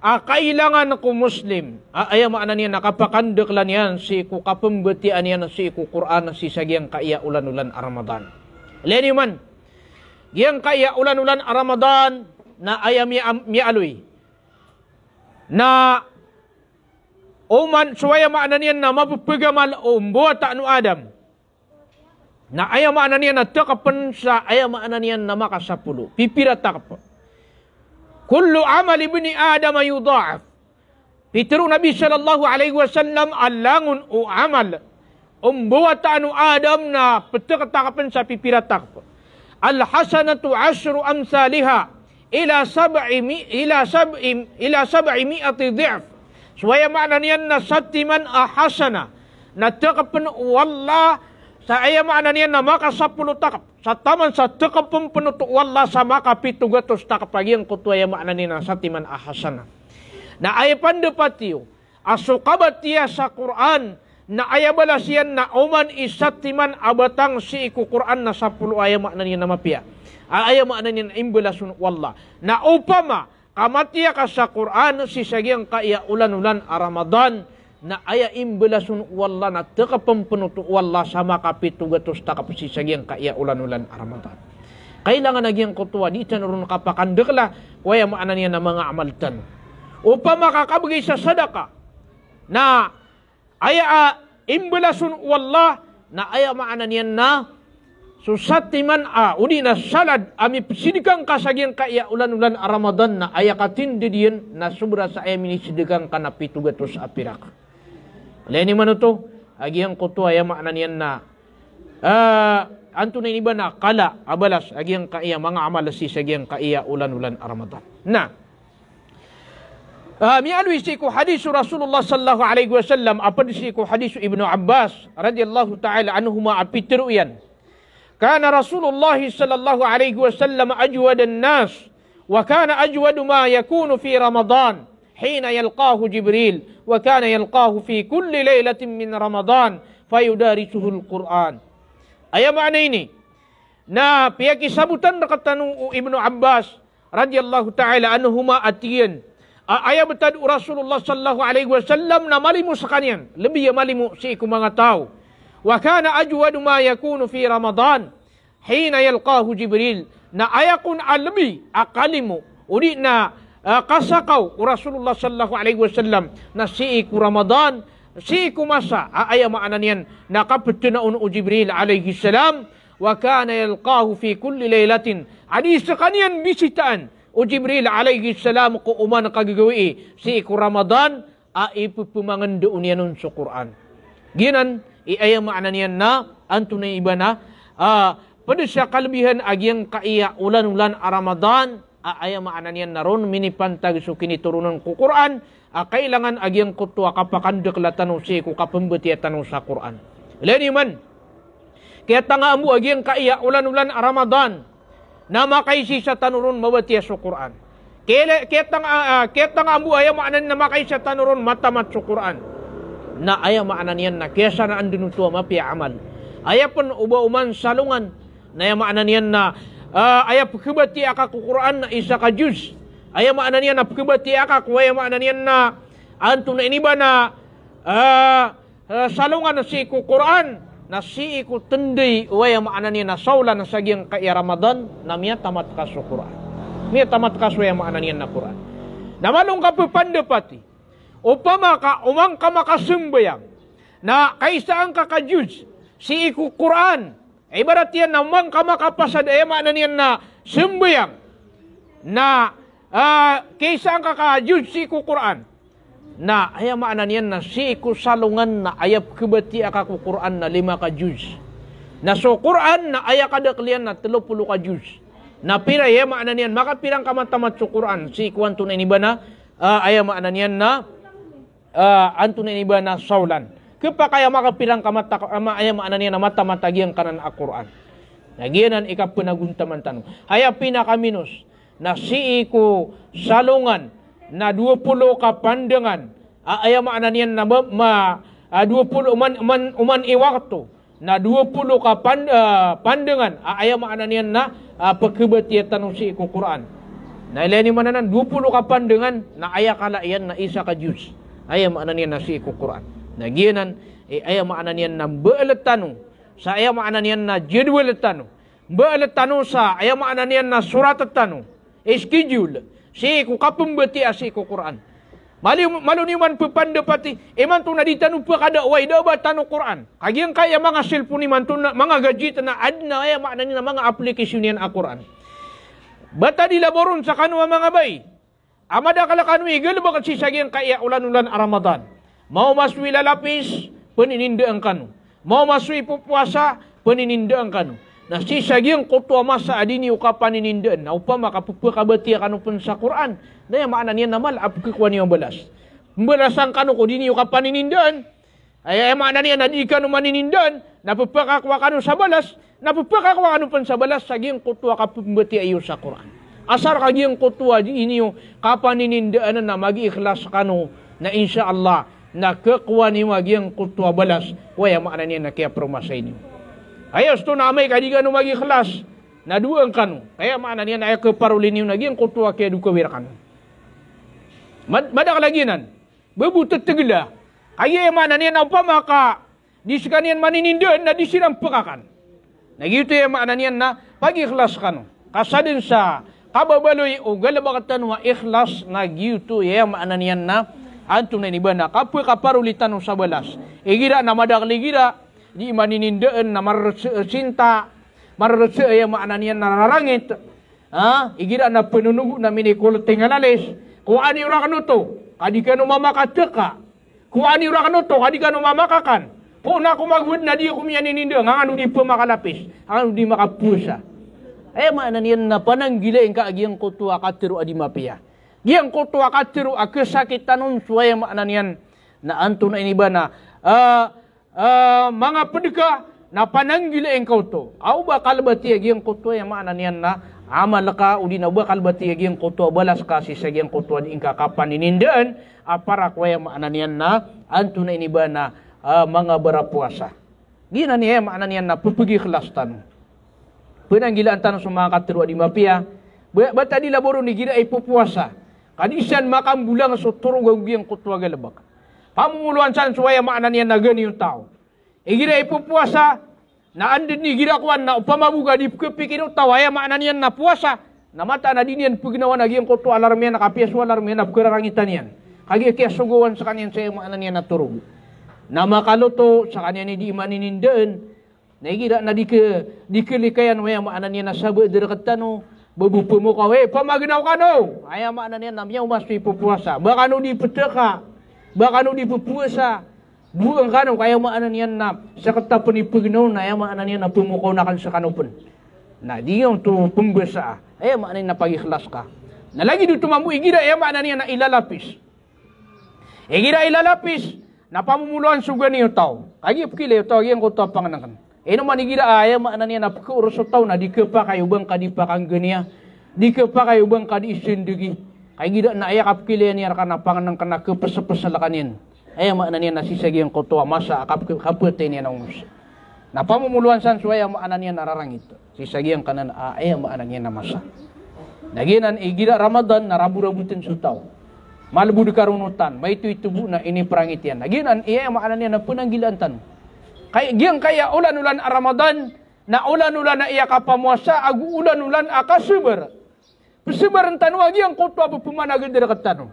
a uh, kailangan ko Muslim, uh, ay mga ananiya na kapakandak lang yan si ku kapambatian yan si ku Quran na si sagiang kaya ulan ulan a Ramadan. Lenny man, giyang kaya ulan ulan a Ramadan na ayam mi aloy na uman suwaya ma ananiya na mapupagamal o mbuwa taano Adam, Na ayah makna niya na takapan sa ayah makna niya na makasapulo. Pipira takapan. Kullu amal ibni Adam yudha'af. Pitiro Nabi sallallahu alaihi wasallam alangun u amal. Umbuwata u Adam na petakatapan sa pipira takapan. Al hasanatu ashru amsaliha ila sab'i mi ila sab'i ila sab'i mi'ati dhi'f. Suwaya makna niya na satiman ahasana. Na takapan wallah Saya ayam mo nama na maka takap, sa taman sa tukapum penutuk wala sa maka terus takap lagi yang kutu ayam mo ananiyan sa timan ahasana. Na ayam pandepatiyo, asukabatia sa Quran, na ayam balasian na Oman uman isatiman abatang si iku Quran na sa ayam mo ananiyan na mapiya. Ayam mo ananiyan imbalasun wala. Na upama, kamatiya ka sa Quran, segi yang kaya ulan-ulan Ramadan, na aya imbelasun walla na takapampanuto walla sama kapitu gatos takapasisagyang kaya ulan-ulan aramatan. Kailangan naging kutuwa di tanurun kapakandakla waya maanan niya mga amaltan. Upa makakabagay sa sadaka na aya imbelasun walla na aya maanan na susatiman a udi na salad ami sidikang kasagyan ka iya ulan-ulan Ramadan na ayakatin didiyan na sobra sa amin sidikang kanapitugatos apirak. Lain mana tu? Agihan kutua ya maknan yanna. Uh, anto na iba na kala abalas Agi agiang kaiya mga amalasis yang kaya ulan-ulan aramadhan. Na. Uh, mialu isiku hadis Rasulullah sallallahu alaihi wasallam apa isiku hadis Ibnu Abbas radhiyallahu taala anhuma api teru'yan. Kana Rasulullah sallallahu alaihi wasallam ajwad an-nas wa kana ajwad ma yakunu fi Ramadan. حين يلقاه جبريل وكان يلقاه في كل ليلة من رمضان فيدارسه القرآن أي معنى ini نا بيك سبتن رقتن ابن عباس رضي الله تعالى أنهما أتين أي بتد رسول الله صلى الله عليه وسلم نمالي مسخنيا لبي يمالي مؤسيكم وغطاو وكان أجود ما يكون في رمضان حين يلقاه جبريل na ayakun almi akalimu uri na qasa ah, kau Rasulullah sallallahu alaihi wasallam nasiiku Ramadan siiku masa ah, aya makna nian naqabtuna un Jibril alaihi salam wa kana yalqahu fi kulli lailatin hadis kanian bisitan U oh, Jibril alaihi salam ku uman kagigawi siiku Ramadan ai ah, pupumangan de unianun su Quran ginan i aya makna nian na antuna ibana uh, pada syakal bihan agian kaya ulan-ulan Ramadan aaya maananyan naron minipantag so kiniturunan ko Quran a kailangan agyang kutwa kapakandak la tanong si ko kapambati sa Quran Leni man kaya tanga mo agyang kaiya ulan-ulan Ramadan na makaisi sa tanuron mawatiya sa Quran kaya kaya tanga uh, kaya tanga mo aya maanan na makaisi sa tanuron matamat sa Quran na aya maananyan na kesa na andun tuwa mapi amal aya pun uba uman salungan na aya maananyan na uh, ayah pekebati akak Quran na isa kajus. Ayah makna ni anak pekebati akak, ayah makna ni na antum na ini bana uh, uh, salungan na si ku Quran na si ku tendai ayah makna ni na saula na sagi yang kaya Ramadan na miya tamat kasu Quran. Miya tamat kasu ayah makna ni na Quran. Na malung ka pepandepati. Upama ka umang ka makasembayang. Na kaisa ang kakajus si iku Quran ibarat yang na mang kama kapasad ay eh, makna niyan na sembayang na uh, ah, kaysa ang kakajud si ku Quran na ay eh, makna niyan na si ku salungan na ayap kebeti aka ku Quran na lima ka na so Quran na aya kada kalian na 30 puluh juz na pira ay makna niyan maka pirang eh, kama tamat su Quran si kuantun ini bana uh, ah, ay makna niyan na uh, ah, antun ini bana saulan kepakaya mga pilang kamata ama ayam mana niya mata mata giyang kanan a Quran nagiyan an ika pinaguntaman tanu haya pinakaminos na si iko salungan na 20 ka pandangan a ayam mana niya na ma, ma a 20 uman uman uman iwaktu na 20 ka pan, uh, pandangan a ayam mana niya na uh, pagkebetiatan si iko Quran na ileni mananan 20 ka pandangan na ayakala iyan na isa ka juice ayam mana niya na si iko Quran nagiyanan e eh, aya makna niyan na beletanu sa aya makna niyan na jadwal tanu beletanu sa aya makna niyan na suratetanu, eh, tanu e lah. schedule si ku kapum beti asi ku Quran Malu malu ni man pepan depati iman eh, tu na ditanu pa kada wai da ba tanu Quran. Kagi ang kaya mangasil silpun ni man tu na mga gaji tu adna ay makna ni na mga application ni a Quran. Bata di laborun sa kanu mga Amada kala kanu igel ba kasi sagi kaya ulan-ulan Ramadan. Mau masuk ila lapis, peninindang kanu. Mau masuk ipu puasa, peninindang kanu. Nah, si sagi yang kotua masa adini ukapan ini nindan. Nah, upah maka pupu kabati akan upun sa Quran. Nah, yang makna ni yang namal, lah, apu kekuan yang belas. Belasan kanu kodini ukapan ini nindan. Ayah yang makna ni yang nadikan umani nindan. Nah, pupu kakwa kanu sa belas. Nah, pupu kakwa kanu pun sa Sagi yang kotua kapu mbeti ayu sa Asar kagi yang kotua di ini ukapan ini nindan na magi ikhlas kanu. Na insya Allah na kekuani magi ang kutua balas kwa yang makna niya na kaya perumasa ini Ayah setu na amai kadiga nu magi khlas na dua ang kanu kaya makna niya na ke parulini nagi ang kutua kaya duka wirakan Mad madak lagi nan bebu tetegla kaya yang makna niya na apa maka disikanian maninindun na disiram pekakan nagi itu yang makna niya na pagi khlas kanu kasadin sa kababaloy ugalabakatan oh, wa ikhlas nagi itu yang makna niya na antum na ini benda kapu kaparu litan usabelas. belas igira nama dah kali igira ni iman ini deen cinta marrece ya makna ni nararangit. narangit ha igira na penunggu na mini kul tengah nales ku ani urang nutu kadikan mama kateka ku ani urang nutu kadikan umama kakan Pun aku magwid na dia kumian ini dia ngangan di pemakalapis ngangan di makapusa eh makna ni na panang gila engka agi yang kotua katiru adi mapiah yang ko tua katiru aku sakit tanun suai maknanian na antun ini bana uh, ah, uh, ah, pedika na pananggil engkau tu au bakal bati lagi yang ko tua yang maknanian na amal ka udi na bakal bati lagi yang ko tua balas kasih segi yang ko tua di ingka kapan ini dan apara kuai maknanian na antun ini bana uh, manga berapuasa gina ni eh, maknanian na pergi kelas tanu Penanggilan tanah semua kat adi mafia. Bukan tadi laboru ni kira ipu puasa. Kanisyan makam bulang sa turo gawgi ang kutuwa galabak. Pamumuluan saan suwaya maanan niya na ganyan yung tao. Igira eh, ipupuasa na andin ni gira kuwan na upamabuga di pikipikin yung tao ayaw maanan niya na puasa na mata na din yan puginawa na giyang kutu alarm yan, nakapiaswa alarm yan, napukirarangitan yan. Kagi kiasugawan sa kanyang sa maanan niya na turo. Na makaluto sa kanyang hindi manininden, na igira na dikilikayan waya maanan niya na sabi, dirakatan o, oh, berbupu muka weh pemagina kanu aya makna namnya namanya masih puasa baranu di peteka baranu di puasa Buang kanu kaya makna ni nam sakata pun ipugno na aya makna ni na pemuka nakan sakanu pun nah dia tu pembesa aya makna ni pagi ikhlas ka na lagi di tu mambu igira aya makna ni na ila lapis igira ila lapis na pamumuluan sugani tau kagi pukile tau yang kota pangenang kan. Ini mana gila ayah maknanya nak pukul urus tau nak dikepakai ubang kadi pakang genia. Ah. Dikepakai ubang kadi isin dugi. Kayak gila nak ayah kap kilia ni arkan apa ngan nang kena kepesepesan lakanin. Ayah maknanya nasi segi yang kotoa masa kap kapet ini nang mus. Napa mau muluan san suai ayah maknanya nararang itu. Si segi yang kanan ah, ayah maknanya nang masa. Naginan igira eh, Ramadan narabu-rabutin sutau. Malbu dekarunutan. Maitu itu bu na ini perangitian. Naginan iya eh, yang maknanya na punang gilantan. Naginan kay gyang kaya ulan ulan Ramadan na ulan ulan na iya ka agu ulan ulan a kasubar. Pesubar ang tanong, agi ang kutu abu pumanagin dira katano.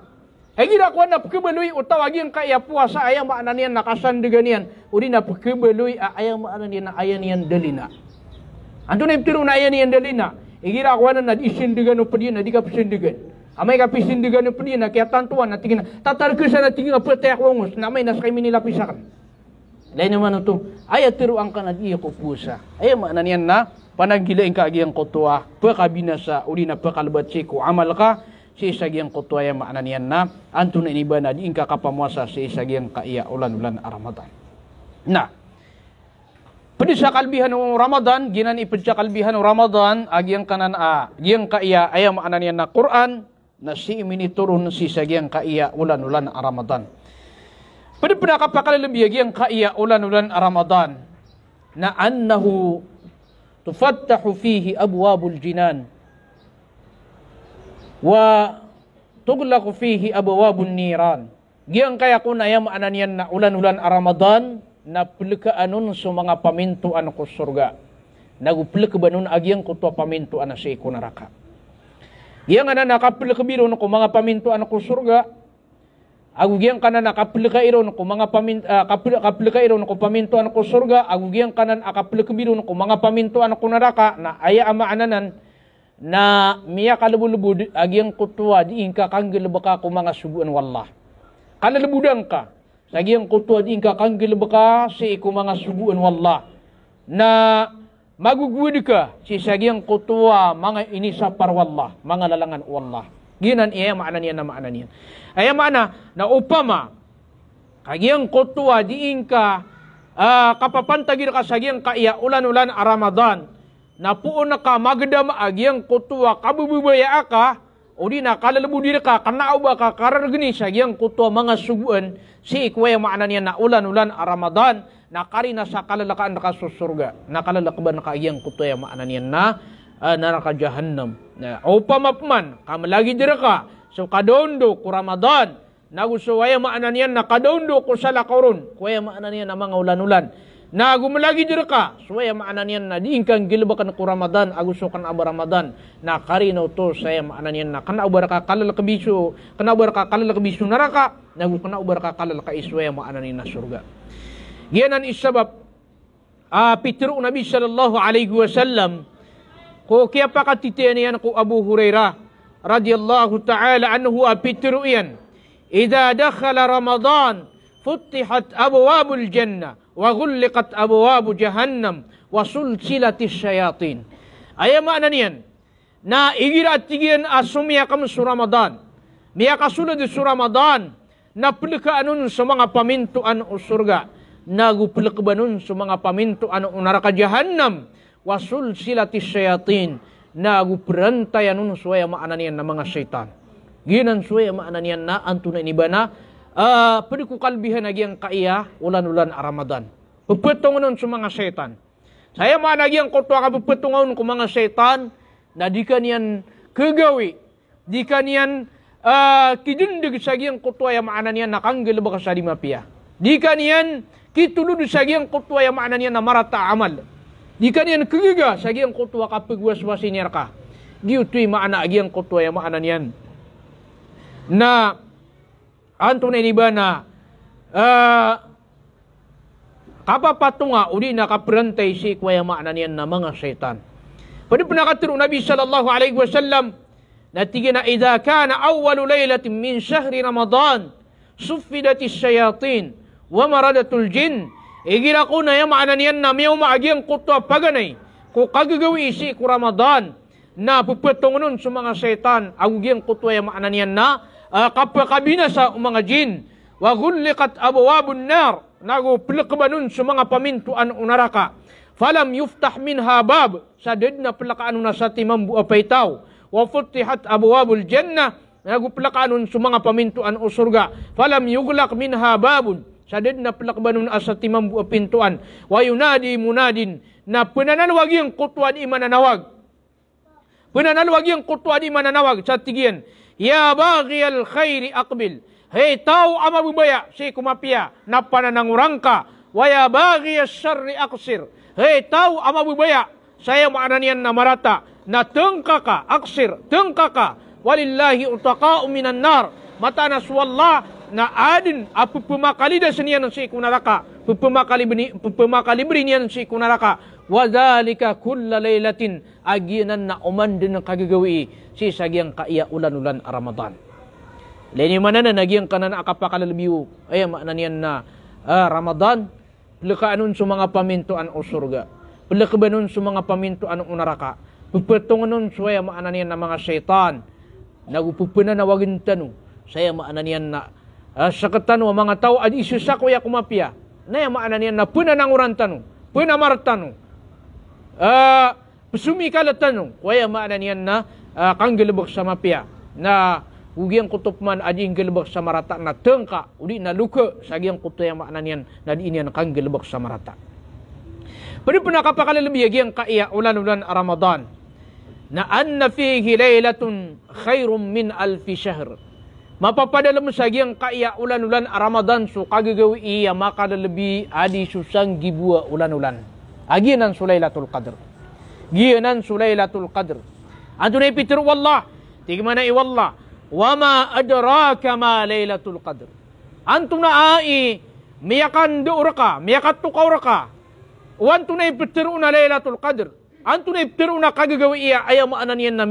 Agi na kuwa na pukibaloy utaw agi ang kaya puasa ayam maanan niyan nakasan deganian, Uri nak pukibaloy a ayang maanan niyan na ayan niyan dalina. Ano na ibtiro na ayan niyan dalina? Agi na kuwa deganu na isindigan o pwede na di ka pisindigan. Amay ka pisindigan o pwede na kaya tantuan na tingin na tatarkusan na tingin na pwede akwangus na may nasakay minilapisakan. Lain naman itong ayat teruang ka na iya kukusa. Ayaw mo na na panagilain ka agi ang kotoa. Pagkabina sa uli na pagkalabat si ko amal ka. Si isa agi ang kotoa ya mo na na. Anto na iniba na diin ka kapamuasa si isa agi ang kaiya ulan-ulan aramatan. Na. Pwede sa kalbihan ng Ramadan, ginan ipad sa kalbihan ng Ramadan, agi ang kanan a, agi ang kaiya ayaw mo na na Quran, na si iminiturun si isa agi ang kaiya ulan-ulan aramatan. Na. Pada pendapat apa lebih lagi yang kaya ulan ulan Ramadan, na anhu tufattahu fihi abuabul jinan, wa tuglaku fihi abuabul niran. Yang kaya ku na yang ananian na ulan ulan Ramadan, na pelika anun sumanga pamintu anku surga. Nagu pelik banun agiang kutua pamintu anasi ku neraka. Yang ana nakapil biru nuku mga pamintuan ko surga, Agugyan kanan akaplika iron ko mga pamin uh, eh, kapl kaplika iron ko pamintuan ko surga agugyan kanan akaplika biron ko mga pamintuan ko naraka na aya ama ananan na miya kalubulubud agyan ko tuwa di ah, inka kanggil baka ko mga subuan wallah kalubudan ka agyan ko tuwa di inka kanggil baka si ko mga subuan wallah na magugwid ka si sagyan ko tuwa mga inisa par wallah mga lalangan wallah Ginan iya maanan yan na maanan yan. Aya maana na upama kagiyang kutwa diin ka uh, ah, kapapantagir ka sa giyang kaiya ulan-ulan a Ramadan na puon na ka magdama agiyang ah, kutwa kabububaya ka o di na kalalabu diri ka kanauba ka karargani sa giyang kutwa mga suguan si ikwaya maanan yan na ulan-ulan a Ramadan na kari na sa kalalakaan na kasusurga na kalalakban na kaagiyang kutwa maanan yan na uh, neraka jahannam. Nah, upa mapman kam lagi jeraka. So kadondo ku Ramadan nagusuwaya maknanian Nak kadondo ku sala qurun. Kuya maknanian na mga ulan-ulan. Na lagi jeraka. Suwaya maknanian na diingkan gilbakan ku Ramadan agusukan abar Ramadan. Na karino to saya maknanian Nak kana baraka kalal kebisu, kana baraka kalal kebisu neraka. Nagu kana baraka kalal ka iswaya maknanian na surga. Gianan isabab Uh, ah, Pitru Nabi Sallallahu Alaihi Wasallam ko ke pakati teni yan ku Abu Hurairah radhiyallahu taala anhu apitru yan idza dakhala ramadan futihat abwabul jannah wa ghulliqat abwabu jahannam wa sulsilatis syayatin aya makna nian na igira tigian asumia kam su ramadan miya kasula di su ramadan na pulika anun sa mga pamintuan o surga nagu pulika banun sa mga pamintuan o naraka jahannam wasul silati syayatin na guperantayan nun suwaya maananian na mga syaitan. Ginan suwaya maananian na antuna ni bana uh, ah, pediku kalbihan lagi ang kaiya ulan-ulan aramadan. Pepetungan sa mga syaitan. Saya maanagi ang kotwa ka pepetungan ko mga syaitan na di kanian kagawi, di kanian uh, ah, kidundag sa giyang kotwa ya maananian nakanggal baka sa dimapia. Di kanian kitulud sa giyang kotwa ya maananian na marata amal. Dikan yang kegiga, kan. sagi eh, ah, yang kutua kapi gua semua sinir ka. Giutui makna agi yang kutua yang makna nian. Na, antun ini bana, uh, kapa patunga udi na kaperantai si kwa yang makna nian na mga syaitan. Pada pernah kata Nabi sallallahu alaihi wasallam, Nantinya na idza kana awwalu lailatin min syahri ramadan suffidatis syayatin wa maradatul jinn na ಎಗಿರಕೂನಯ ಮಾನನಿಯನ್ ನಮಿಯವು ಮಾಗಿಯಂ ಕುತ್ತು ಅಪ್ಪಗನೈ ku kagagawi isi ku Ramadan na pupetungunon sa mga setan agugiyang kutway maananian na uh, kapakabina sa mga jin wa gullikat abwabun nar naguplik ba nun sa mga pamintuan unaraka falam yuftah min habab sa ded na plakaan na sa timambu apaytaw wa futihat abwabul jannah naguplakanon sa mga pamintuan o surga falam yuglak min hababun sadid na pala kabanun asa timam pintuan wayunadi munadin na pinanan wagi ang kutuan imananawag pinanan wagi ang kutuan imananawag sa tigyan ya bagi al khairi akbil hey tau ama bubaya si kumapia na pananang urangka waya bagi al sharri aksir hey tau ama bubaya saya maananian na marata na tengkaka aksir tengkaka walillahi utaqa'u minan nar mata nas wallah na adin a pupuma kalida siniya ng si kunaraka pupuma kalibni pupuma kalibri ng si kunaraka wa kulla laylatin aginan na uman din ng kagagawi si sagyang kaiya ulan-ulan Ramadan Leni mana na nagyang kanan akapakalabiw ay maana niyan na ah, Ramadan pagkaanon sa mga pamintuan o surga pagkabanon sa mga pamintuan o naraka pagpatunganon sa maana niyan na mga syaitan nagupupunan na wagin saya maana niyan Ah, sakatan wa mga tao adi susak wa yakuma pia na ya maana ya ni na puna nang uran tanu puna mar tanu ah, pesumi kala tanu wa ya maana ni na ah, kang gelebok sama pia na ugian kutup man adi gelebok sama rata na tengka udi na luka sagi yang kutu yang maana ni na di ini kang gelebok sama rata Pero pina kapakala lebih lagi yang kaya ulan-ulan Ramadan. Na anna fihi laylatun khairun min alfi syahrun. Mapapadala mo sa giyang kaya ulan-ulan Ramadan Ramadan so kagagawi iya lebih adi susang gibua ulan-ulan. Agiyan nan sulailatul qadr. Giyan nan sulailatul qadr. Ano na ipitir, wallah. Tiga mana iwallah. Eh, Wama adraka ma laylatul qadr. Ano na ai miyakan duur ka, miyakat tukawur ka. Wanto na ipitir una laylatul qadr. Ano na ipitir una kagagawi iya ayam anan yan na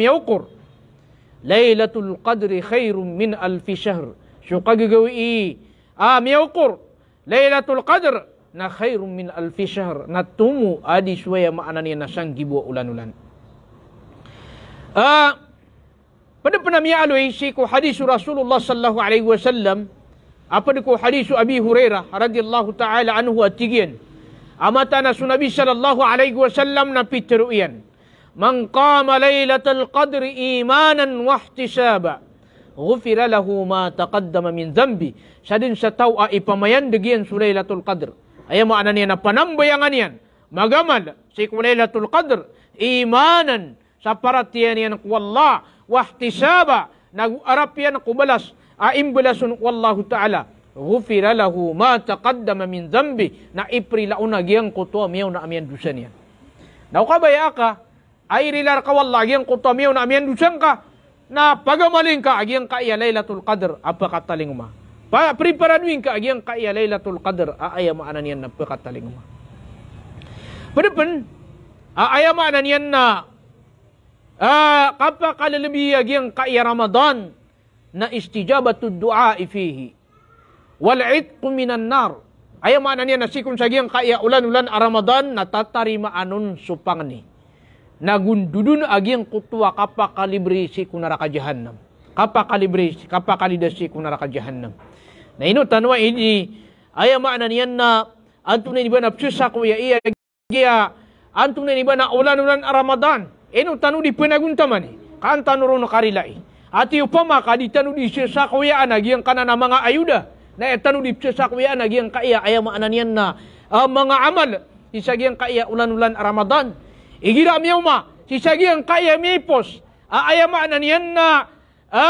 Lailatul Qadri khairum min alfi syahr. Syuqa gegawi. Ah miukur. Lailatul Qadr na khairum min alfi syahr. Na tumu adi suaya maknani na sanggi buat ulan-ulan. Ah pada pernah mia alu isiku hadis Rasulullah sallallahu alaihi wasallam apa diku hadis Abi Hurairah radhiyallahu taala anhu atigian amata nasu nabi sallallahu alaihi wasallam na pitruian Man qama laylatal qadri imanan wa ihtisaba ghufira lahu ma taqaddama min dhanbi sadin sa tawa ipamayan degian sulailatul qadr aya mo anan na panambayangan yan magamal si kulailatul qadr imanan sa paratiyan yan ku Allah wahtisaba nag-arap yan kubalas a imbalasun ku Allah taala ghufira lahu ma taqaddama min dhanbi na iprilaon agyang kuto miyaw na amyan dusan yan daw kabayaka Air ilar ka wallah yang kutu amiyaw na amiyan dusyang ka. Na pagamaling ka agiyang ka iya laylatul qadr. Apa kata ling ma. Pariparanwin ka agiyang ka iya laylatul qadr. Aaya ah, maanan yan na apa kata ling ma. Padepan. Aaya maanan yan na. Ah, ah kapa kalalabi agiyang ka iya ramadhan. Na istijabatul du'a ifihi. Wal'itku minan nar. Aya maanan yan na sikun sa ulan-ulan Ramadan ramadhan. Na tatarima anun supang ni nagun dudun aging kutua kapa kali berisi kunara kajahanam. Kapa kali berisi, kapa kali desi kunara kajahanam. Nah ini tanwa ini ayat makna ni anna antum ni bana pusa ku ya iya gea antum ni bana ulan ulan ramadan. Ini tanu di penagun tamani. Kan tanu runu karilai. Ati upama kadi tanu di sesa ku ya anagi yang kana nama nga ayuda. Na ya, tanu di pusa ku ya anagi yang kaya ayat makna ni anna. Uh, ah, mga amal isagi yang kaya ulan ulan ramadan igira mi uma si sagi ang kaya ah, ah, mi pos a aya ma na niyan na a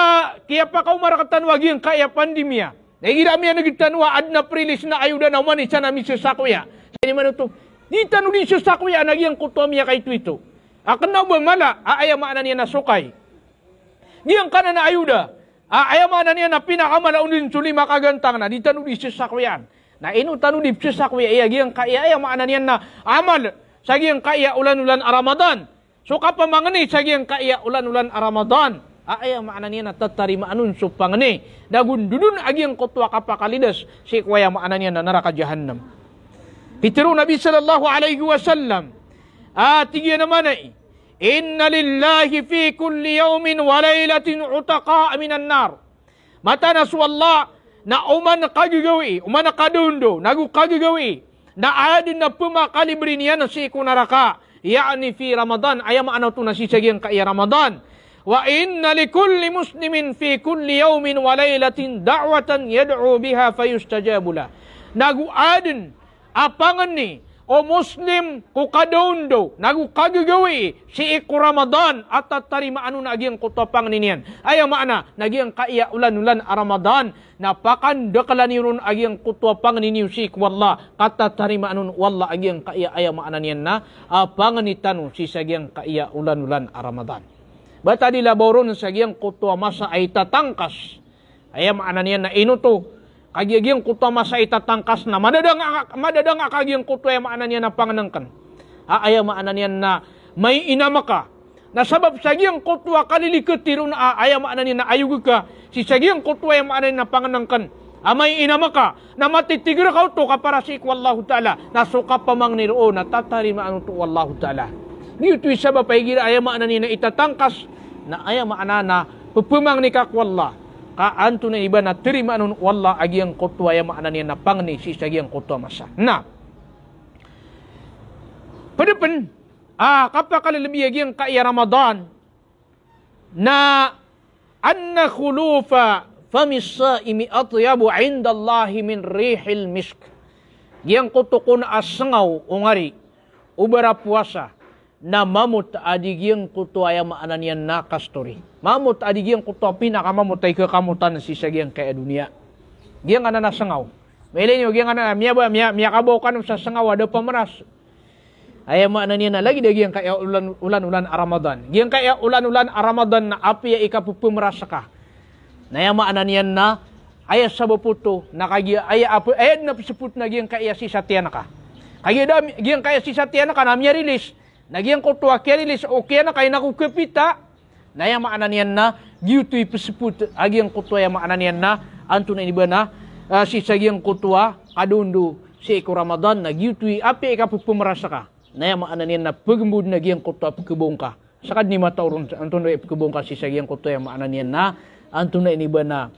kaya pa kau marakatan wagi ang kaya pandemia na igira mi ang wa ad na prilis na ayuda na uma ni sana mi sa sakuya sa ni manuto ni tanu ni sa sakuya na giyang kutuwa miya kay tuito a kena uma mala aya ma na niyan na sukay giyang kana na ayuda a aya ma na niyan na pinakamala unin suli makagantang na ditanu tanu ni sa sakuya na inu tanu ni sa sakuya iya giyang kaya aya ma na na amal sagi ang kaya ulan-ulan Ramadan. So kapag mga ni, sagi ang kaya ulan-ulan Ramadan. Ah, Aya maana niya na tatarima anun supang ni. Nagundunun agi ang kutwa kapakalidas si kuya maana niya na naraka jahannam. Pitiru Nabi sallallahu alaihi wasallam. At ah, iya naman ay, Inna lillahi fi kulli yawmin wa laylatin utaqa aminan nar. Mata naswa Allah na uman kagigawi, uman kadundo, nagu kagigawi, da ayadi na puma kalibri niya na si raka yani fi Ramadan ayam ano to na si saging kaya Ramadan wa inna li kulli muslimin fi kulli yawmin wa laylatin da'watan yad'u biha fayustajabu la nagu adin apangan ni o Muslim kukadoundo kadondo kagugawi si iku Ramadan at tarima anu nagiang kutopang ninian. Ayaw maana nagiang kaiya ulan-ulan a Ramadan napakan dakalanirun agiang kutopang niniu si iku walla kata tarima anu walla agiang kaiya ayaw maana niyan na apanganitanu si sagiang kaiya ulan-ulan a Ramadan. Bata di laboron sagiang kutwa masa ay tatangkas. Ayaw maana niyan na inuto kagigyang kutama sa itatangkas na madadang madadang kagigyang kutoy maanan niya na panganangkan aaya maanan niya na may inama ka na sabab sagyang kutwa kalilikot tiro na aaya ah, maanan na ayugo ka si sagyang kutwa maanan na panganangkan amay inama ka na matitigra ka to ka para si wallahu taala na suka pamang niro na tatari maano to wallahu taala niyo tuwi sabab ay gira aya maanan na itatangkas na aya maana na pupumang ni kakwallah ka antu na iba na terima nun wala agi ang kotwa ya makna ni na pang ni sis agi ang kotwa masa na pedepen ah kapa kali lebih agi ang kaya ramadan na anna khulufa fami saimi atyabu indallahi min rihil misk yang kutukun asengau ungari ubara puasa na mamut adigiyang kuto ay maanan niya na kastori. Mamut adigiyang kuto pinakamamut ay kamutan si sagiyang kaya dunia. Giyang anana sangaw. May lain yung giyang anana, miya ba, miya, miya kabokan sa sangaw, ada pamaras. Ayam ananian na lagi da giyang kaya ulan, ulan, ulan, aramadan. Giyang kaya ulan, ulan, ramadan na api ay ya ikapupumaras ka. Na yamaanan niya na ayah sabo puto nakagiya ayah apa ayah na pisiput na giyang kaya si satiana ka. Kaya dami giyang kaya si satiana ka na miya release. Nagiyang kutu akian ilis okey na lah, kain aku kepita. naya yang makna niyan na. Giyutui pesiput. Agiyang kutu yang makna niyan na. Antun ini bana. Uh, ah, si sagiyang kutu ha. Ah, Kadundu. Si ekor Ramadan na giyutui. Apa ika pupumerasa ka. Na yang makna niyan na. Pagmud na giyang kutu ha. Pagkabong ka. Sakad ni mata orang Antun na ipagkabong ka. Si sagiyang kutu yang makna niyan na. Antun ini bana.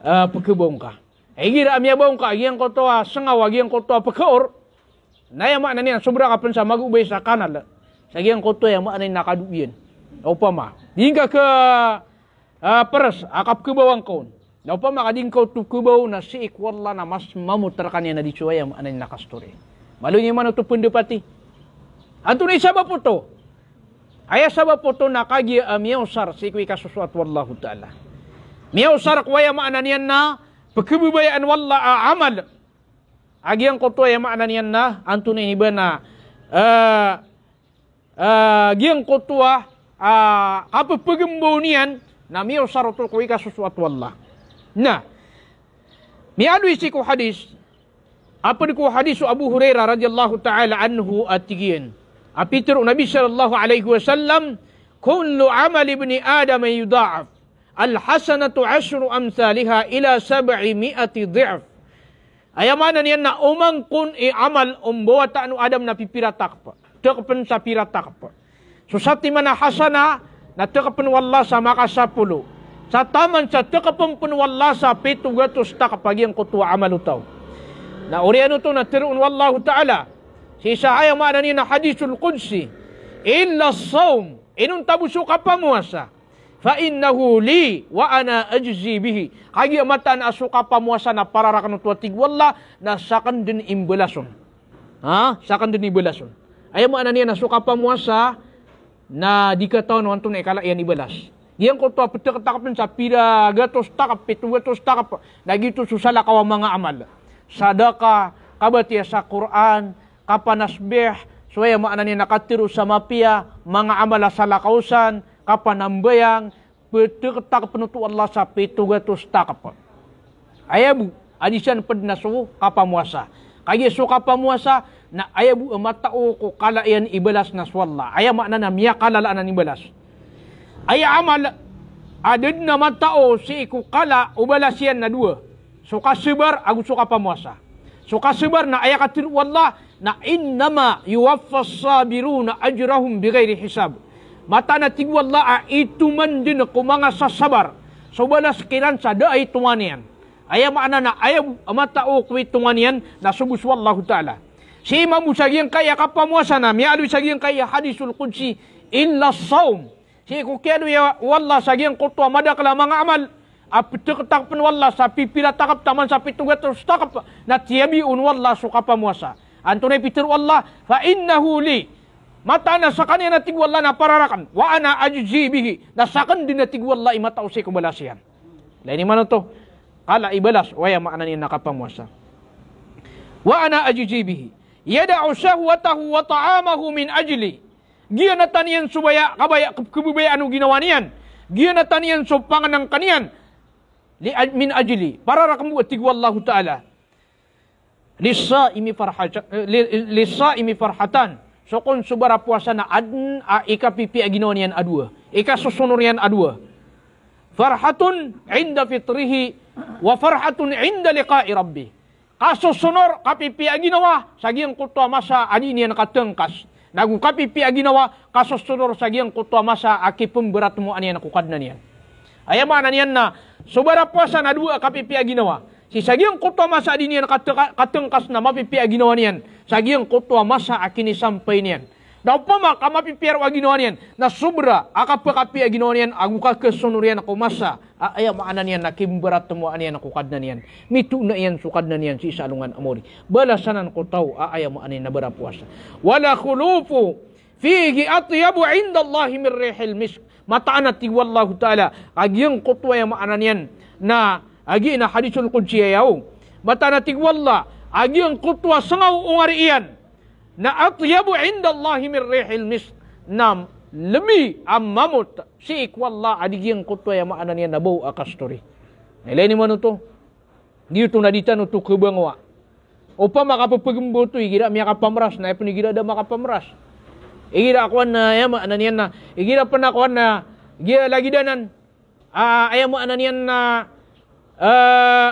Uh, ah, Pagkabong ka. Egir amia bong ka. Agiyang Sengawa agiyang kutu ha. Pagkaur. Na yang makna niyan. Sumbra kapan sa mag-ubay sa kanal. Lah. Sagi yang kotor yang makna nak aduk bian. Apa mah? Hingga ke uh, ah, peres akap ke bawang kau. Apa mah kadin kau tu ke bawang nasi ikwallah lah mas mamu terkan yang nadi cuai yang makna nak kasturi. Malu ni mana tu pendepati? Antu ah, ni siapa foto? Ayah siapa foto nak kagi amiausar ah, sikwi kasusuat wallahu ta'ala. Miausar kuaya makna ni anna bayan wallah amal. Agi yang kotor yang makna ni anna ni ibana. Eee... Uh, Ah, geng kotua ah, ah, apa pegembunian nami usarotul kui sesuatu Allah. Nah, mi adu isi ku hadis. Apa ni ku hadis Abu Hurairah radhiyallahu taala anhu atigian. Api teruk Nabi sallallahu alaihi wasallam kullu amal ibni adam yudha'af alhasanatu ashru amsalha ila 700 dhi'f aya mana ni nak umang kun i eh, amal umbo anu adam na pipira takpa taqpan sa pira taqpan. Susati man hasana na taqpan wala sa makasapulo. Sa taman sa taqpan pun wala sa pito gatos taqpagyang kutuwa amalutaw. Na oriano to na tirun wallahu ta'ala. Si Isaya maanani na hadisul Qudsi. Illa saum. Inun tabuso ka pamuasa. Fa innahu li wa ana ajzi bihi. Hagi mata na asuka pamuasa na pararakan utwatig wala na sakan din imbelason. Ha? Sakan din imbelason. Ayah mana ni nasuk apa muasa na dika tahun orang tu naik kalak yang ibelas. Dia yang kotor petir ketak pun sapi dah gatos stak apa itu gatuh stak apa. Lagi tu susah lah kawan mangan amal. Sadaka, kabatiasa Quran, kapanasbih, Suaya so, maknanya nak tiru sama pia, manga amal lah salah kausan, kapan nambayang, betul ketak penutup Allah sapi itu gatuh stak apa. Ayah bu, adisian pernah suhu kapan muasa. Kaya suhu kapan muasa, na ayabu matao oh, ko kala yan ibalas na swalla. Aya makna na miya kala la nan ibalas. Aya amal adid na matao oh, si iku kala ubalas oh, yan na lah dua. So kasibar agu suka pamuasa. So kasibar na aya katil wala na innama yuwaffas sabiruna ajrahum bighairi hisab. Mata na tigu wala a ah, itu man din kumanga sa sabar. So balas kiran sa da ay ah, tumanian. Aya makna na ayabu matao kwi tumanian na subus wallahu ta'ala. Si imam mo sagi ang kaya kapamuasan na miyalo sagi ang kaya hadisul kudsi illa saum. Si kukiyado ya wala sagi ang kutuwa madakla mga amal. Apitik takpun wala sa pipila takap taman sa pitugat terus takap na tiyami un wala su kapamuasa. Antuna pitir wala fa innahu li mata na sa kanya natig wala na pararakan wa ana ajji bihi na sa kan din natig wala imataw si kumalasian. Lain imano to. Kala ibalas waya maanan yung nakapamuasa. Wa ana ajji bihi yada'u syahwatahu wa ta'amahu min ajli gia na subaya kabaya kebubayaan uginawanian gia na tanian sopangan ng kanian li min ajli para rakmu buat tigwa Allah Ta'ala lisa imi eh, farhatan lisa imi farhatan sokon subara puasa na adn a ika pipi aginawanian adua ika susunurian adua farhatun inda fitrihi wa farhatun inda liqa'i rabbih Kasusonor kapipi aginawa sagiyang kutwa masa anini nakatengkas. Nagung kapipi aginawa kasusonor sagiyang kutwa masa aki pemberat mo anian nakukad na niyan. Ayaman anian na subara puasa na dua kapipi aginawa. Si sagiyang kutwa masa anini nakatengkas na mapipi aginawa niyan. Sagiyang kutwa masa akini sampai niyan. Na upama ka mapipiyero wa ginawa niyan. Na sobra, akapa kapi a ginawa niyan. Ang muka kasunur yan ako masa. Ah, Aya maana niyan, nakimbarat tumuha niyan, nakukad na niyan. Mitu na iyan, sukad na niyan, si salungan amori. Balasanan ko tau, aaya ah, maana niyan, nabara puasa. Wala khulufu, fihi atyabu inda Allahi min rehil misk. Mataan na tiwallahu ta'ala. Agiyang kutwa ya maana niyan, na agi na hadisul kunciya yao. Mataan na tiwallah, agiyang kutwa sangaw ungari iyan na atyabu inda Allahi min rihil misk nam lemi amamut si ikwal Allah adigi ang kutwa yang makna niya na bau akasturi nila ni mano to di ito na ditan utu kebangwa upa makapapagumbo to igira miya kapamras na ipon ada da makapamras igira akuan na eh, ya makna niya na igira pa na akuan na eh, lagi danan ah ayam ah, makna niya na ah eh,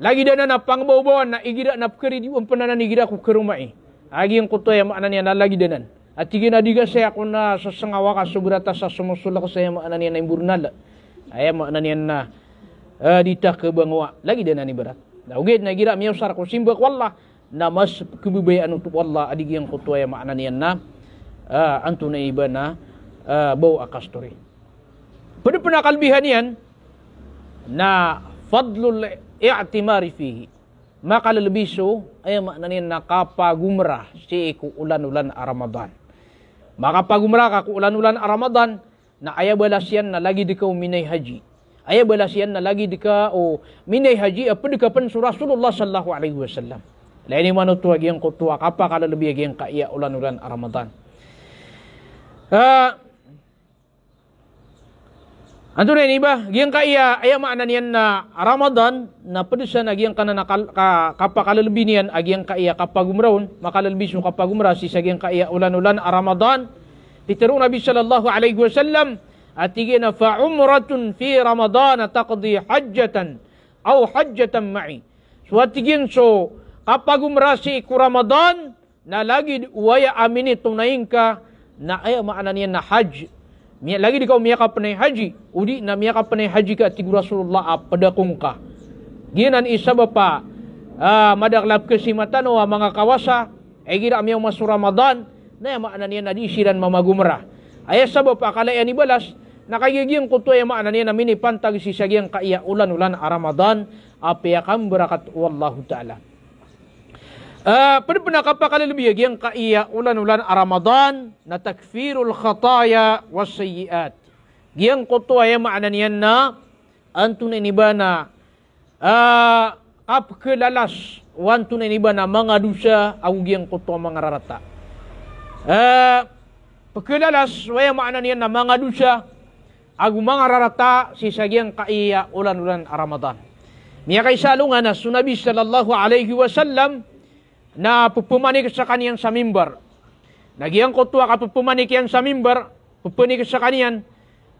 lagi danan na pangbobo na igira na pkeridi umpanan na igira aku kerumai Agi yung kuto yung anan niya nalagi denan. At ah, higin adiga saya ako na sa sangawa ka sugrata sa sumusulak sa yung anan niya na imburnal. Lah. Ay ah, yung anan niya na ah, dita Lagi denan ni barat. Nagugit na gira miyaw sarako simba ko Allah na mas kububayan untuk Allah adigi yung kuto yung anan niya na antuna ibana bau akastori. Pada pernah kalbihan yan na fadlul i'timari fihi. Maka lebih so, ay eh, maknani nakapagumra si iku ulan-ulan Ramadan. Maka pagumra ku ulan-ulan Ramadan na ayah belasian na lagi dika minai haji. Ayah belasian na lagi dika o oh, minai haji apa dika pen Rasulullah sallallahu alaihi wasallam. Lain ni mana tua yang kotua kapa kala lebih geng kaya ulan-ulan Ramadan. Ah, uh, Ando na iba, giyang ka iya, aya maana niyan na Ramadan, na pwede siya na giyang ka na nakal, ka, kapakalalbi niyan, agiyang ka kapag umraon, makalalbi siya kapag umra, si sagiyang ka iya ulan-ulan a Ramadan. Titiro Nabi sallallahu alaihi wasallam, at igi na fa umratun fi Ramadan taqdi hajjatan, aw hajjatan ma'i. So at igin so, kapag umra si iku Ramadan, na lagi waya amini tunayin ka, na aya maana niyan na hajj, Niat lagi di kaum miaka penai haji. Udi na miaka penai haji ka tigur Rasulullah pada kongka. Ginan isa bapa uh, ah, madaklap kesimatan wa mga kawasa. Egi na miyong masu Ramadan. Na yama ananiyan na mama mamagumra. Ayas sa bapa kala yan ibalas. Nakagigiyang kutuwa yama ananiyan na minipantag si sagiyang kaya ulan-ulan a Ramadan. Apiyakam berakat Wallahu ta'ala pwede ah, po na kapag kalilubiyag yung kaiya ulan-ulan a Ramadan na takfirul khataya wa sayyiat. Giyang kuto ay ya, maanan yan na ah, ang tunay ah, ya, ni ba na kapkilalas o ang tunay ni ba na mga dusa ang giyang kuto ang mga maanan yan na mga dusa ang mga rarata si kaiya ulan-ulan a Ramadan. Niya kay Salungan na sunabi sallallahu alaihi wasallam. na pupumanik sa kaniyan sa mimbar. Nagiyang kutwa ka pupumanik yan sa mimbar, pupunik sa kaniyan,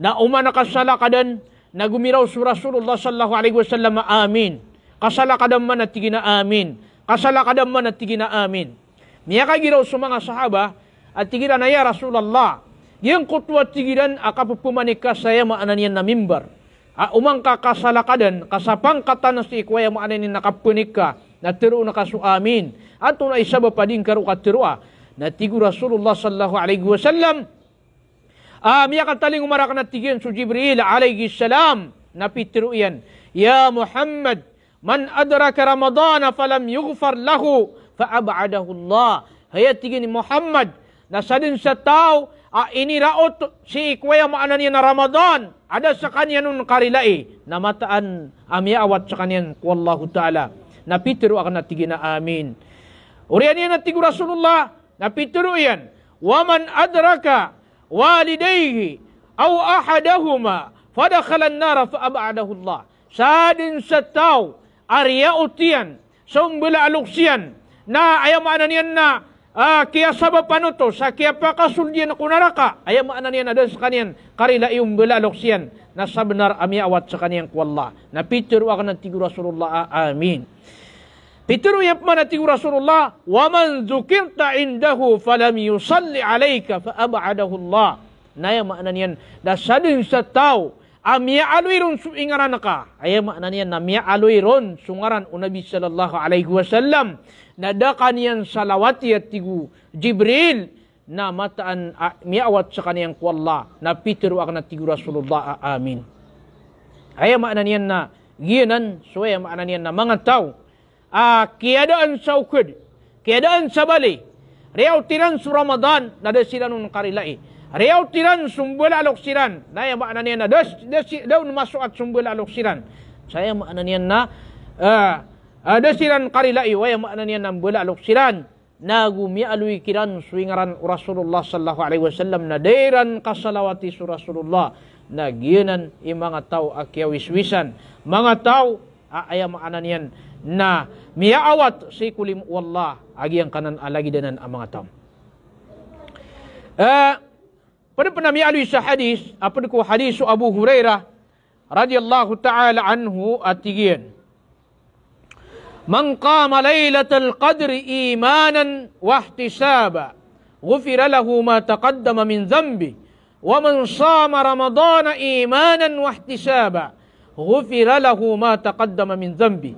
na umana ka sa lakadan, na gumiraw sa Rasulullah sallallahu alaihi wasallam, amin. Kasala Kasalakadan man at tigina amin. Kasalakadan man at tigina amin. Niya ka giraw sa mga sahaba, at tigina na ya Rasulullah. Yang kutwa tigiran akapupumanik ka saya maanan yan na mimbar. A umang ka kasalakadan, kasapang katanas ikwaya mo yan nakapunik ka, na tiro na kasu amin atun aisaba padin karo katirua na tigu Rasulullah sallallahu alaihi wasallam am ya kataling umarak na tigyan su Jibril alaihi salam na pitiru yan ya Muhammad man adraka Ramadana falam yugfar lahu faabadahu Allah haya tigyan ni Muhammad na sadin sa tao a raot si ikwaya maana na Ramadan ada sa kanya nun karilai na mataan amya awat sa kanyan wallahu ta'ala na pitiro ako natigina amin Orang ni nanti ku Rasulullah. Nabi teru yan. Waman adraka walidayhi au ahadahuma fadakhalan nara fa ab'adahu Allah. Sadin satau arya utian sumbul aluksian na ayam ananian na Ah, kia sabab panuto sakia kia pa kasundian ko naraka ayam ananian ada sa kanian karila iyong bela na sa benar awat sa kanian ku Allah na pitur nanti tigur Rasulullah ah, amin itu yang mana tiga Rasulullah. Waman zukirta indahu falam yusalli alaika fa'aba'adahu Allah. Nah yang maknanya. Dah sadin setau. Amia aluirun suingaran ka. Ayah ah, maknanya namia aluirun sungaran Nabi sallallahu alaihi wasallam. Nadakan ah, yang salawati atigu Jibril na mataan miawat sa kaniyang kuwala na pitiru ak na tigu Rasulullah ah, amin. Ayah maknanya na giyanan suwaya maknanya na mga tao uh, keadaan syaukud, keadaan sabali, riau tiran su Ramadan nada siran un karilai. Riau tiran sumbul alok siran, naya makna ni nada dah dah masuk sumbul alok siran. Saya makna ni nana ah, ah, ada silan karilai, waya makna ni nana sumbul alok siran. Nagu mi alui kiran suingaran Rasulullah sallallahu alaihi wasallam nadairan kasalawati su Rasulullah nagianan imangatau tau akia wiswisan mangatau ayam anan yan na miyaawat si kulim wallah agi yang kanan alagi denan amang atam. Eh, Uh, pada penami alwi sa hadis apa ko hadis Abu Hurairah radhiyallahu taala anhu atigian. Man qama lailatul qadri imanan wa ihtisaba غفر له ما تقدم من ذنبه ومن صام رمضان إيمانا واحتسابا Ghufira lahu ma taqaddama min zambi.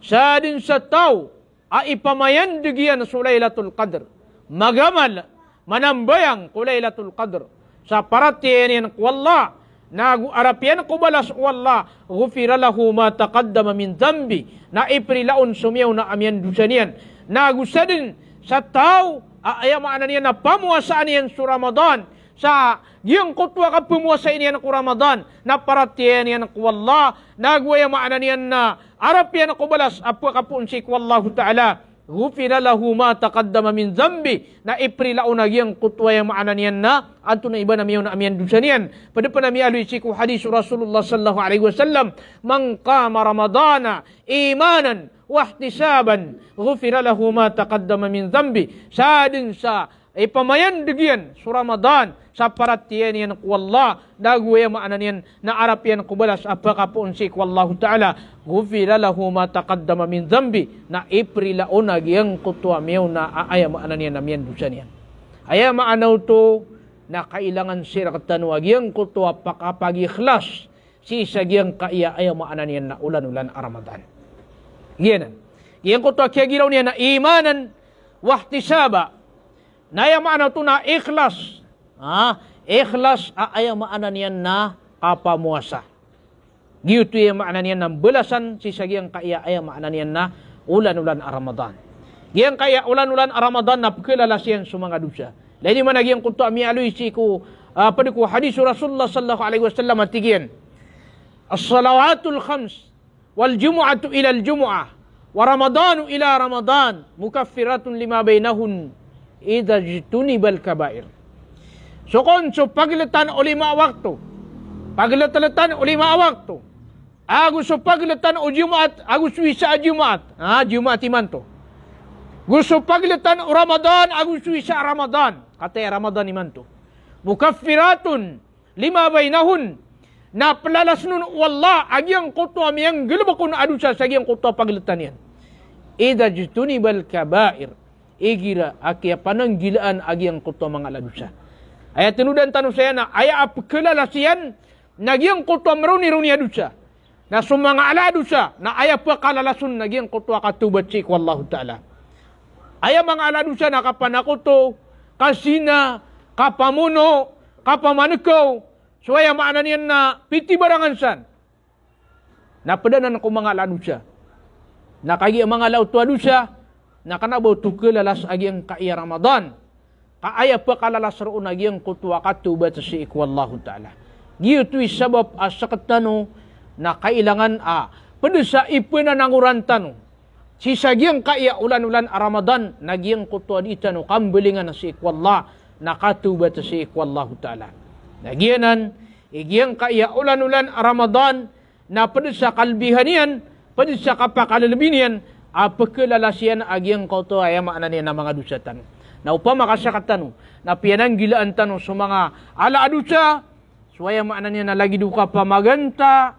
Syadin syatau aipamayan dugian sulailatul qadr. Magamal manambayang kulailatul qadr. Saparatianin kuallah. Nagu arapian kubalas wallah ghufira lahu ma taqaddama min zambi. Na ipri laun sumiyaw na amyan dusanian. Nagu sadin syatau ayam ananian na pamuasaan yan suramadan. Ramadan. sa yung kutwa ka pumuwa niyan ko Ramadan na paratiya niyan ko Allah nagwaya maana niyan na Arab yan ako balas apu ka po unsi ko Allah ta'ala gufina lahu ma taqaddama min zambi na iprilao lah na yung kutwa yung maana niyan na anto na iba na miyaw na amyan dusan niyan pada pa na miyalu isi ko hadis Rasulullah sallahu alaihi wasallam mangkama Ramadan imanan wahtisaban gufina lahu ma taqaddama min zambi sa din sa ipamayan eh, digyan sa Ramadan sa paratiyan yan ku Allah dagwe maanan yan na Arab yan kubalas apa kapun si ku Allah Ta'ala gufira lahu ma taqaddama min zambi na ipri launag yang kutuwa miyaw na aaya maanan yan na miyan dusan yan aya maanaw to na kailangan sirakatan wag yang kutuwa pakapagikhlas si sagyang kaya aya maanan yan na ulan ulan Ramadan yan yan kutuwa kaya giraw niya na imanan wahtisaba na yung maana ito na ikhlas. Ha? Ikhlas a ah, ayang maana niyan na kapamuasa. Giyuto yung maana niyan na belasan si sagiyang kaya ayang ah, maana niyan na ulan-ulan ah, Ramadan? Giyang kaya ulan-ulan Ramadan na pakilala siyan sa mga dusa. Lady man agiyang kuto amialoy si ko uh, pwede ko hadis Rasulullah sallallahu alaihi wasallam at igiyan. As-salawatul khams wal jumu'atu ilal jumu'ah wa ramadanu ila ramadan mukaffiratun lima baynahun idza jitunibal kabair so kon so pagletan o lima waktu pagletan o lima waktu agus so pagletan o jumat agus wisa jumat ah jumat imanto gusto pagletan o ramadan agus wisa ramadan kata ramadan imanto mukaffiratun lima bainahun na pelalas nun wallah agiang kotu amiang gelebakun adusa sagiang kotu pagletan yan idza jitunibal kabair igila akiya pananggilaan agiyang kuto mga ladusa. Aya tinudan tanong saya na aya apkelala siyan nagiyang kuto meruni runi dusa. Na sumanga dusa na aya pa kalalasun nagiyang kuto akatubat si wallahu taala. Aya mga dusa na kapanakuto kasina kapamuno kapamanikaw so aya maanan yan na piti barangan san. Napadanan ko mga dusa. Nakagi ang mga dusa. Nak kena bertukar lalas lagi yang kaya Ramadan. Tak apa kalau lah seru lagi yang kutuwa katu batasi ikhwallahu ta'ala. Gitu tu sebab asakatanu nak kailangan a ah, pada sa nangurantanu. nanguran tanu. Sisa gi ang kaya ulan-ulan Ramadan nagi ang kutuwa di tanu kambilingan si ikhwallah na katuba ta si kan ikhwallahu ta'ala. Nagi anan igi ang kaya ulan-ulan Ramadan na pada sa kalbihan yan apakalalasyan agyang kauto ay maana niya na mga dusatan. Na upa makasakatan na pianang gilaan antanu sa mga ala adusa, suwaya maana niya na lagi duka pamaganta,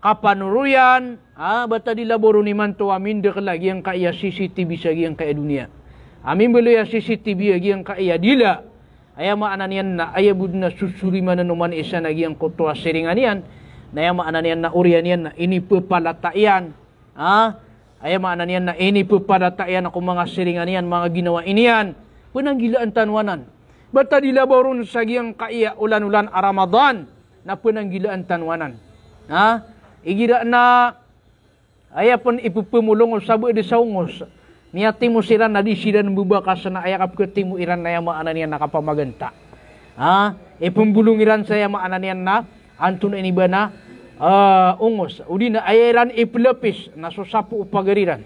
kapanuruyan, ah, bata di laboro ni manto amin lagi ang kaya CCTV sa giyang kaya dunia. Amin belo ya CCTV agiyang kaya dila, ayama ananian na ayabud na susuriman na naman isa nagiyang kotwa siringanian, na ayama ananian na urianian na ini inipapalatayan, ah, ayaman na niyan na ini pupadatayan ako mga siringan niyan, mga ginawa iniyan. gilaan tanwanan. Bata dilaboron sa giyang kaiya ulan-ulan a Ramadan na gilaan tanwanan. Ha? Igira na ayapon ipupumulong sa di saungos. Niya timo sila na di sila nabubakas na ayakap ko timo iran na yamaan niyan nakapamaganta. Ha? Ipumbulong iran sa yamaan niyan na anton iniba na uh, ah, ungos udina ayeran ipelepis na susapu upagariran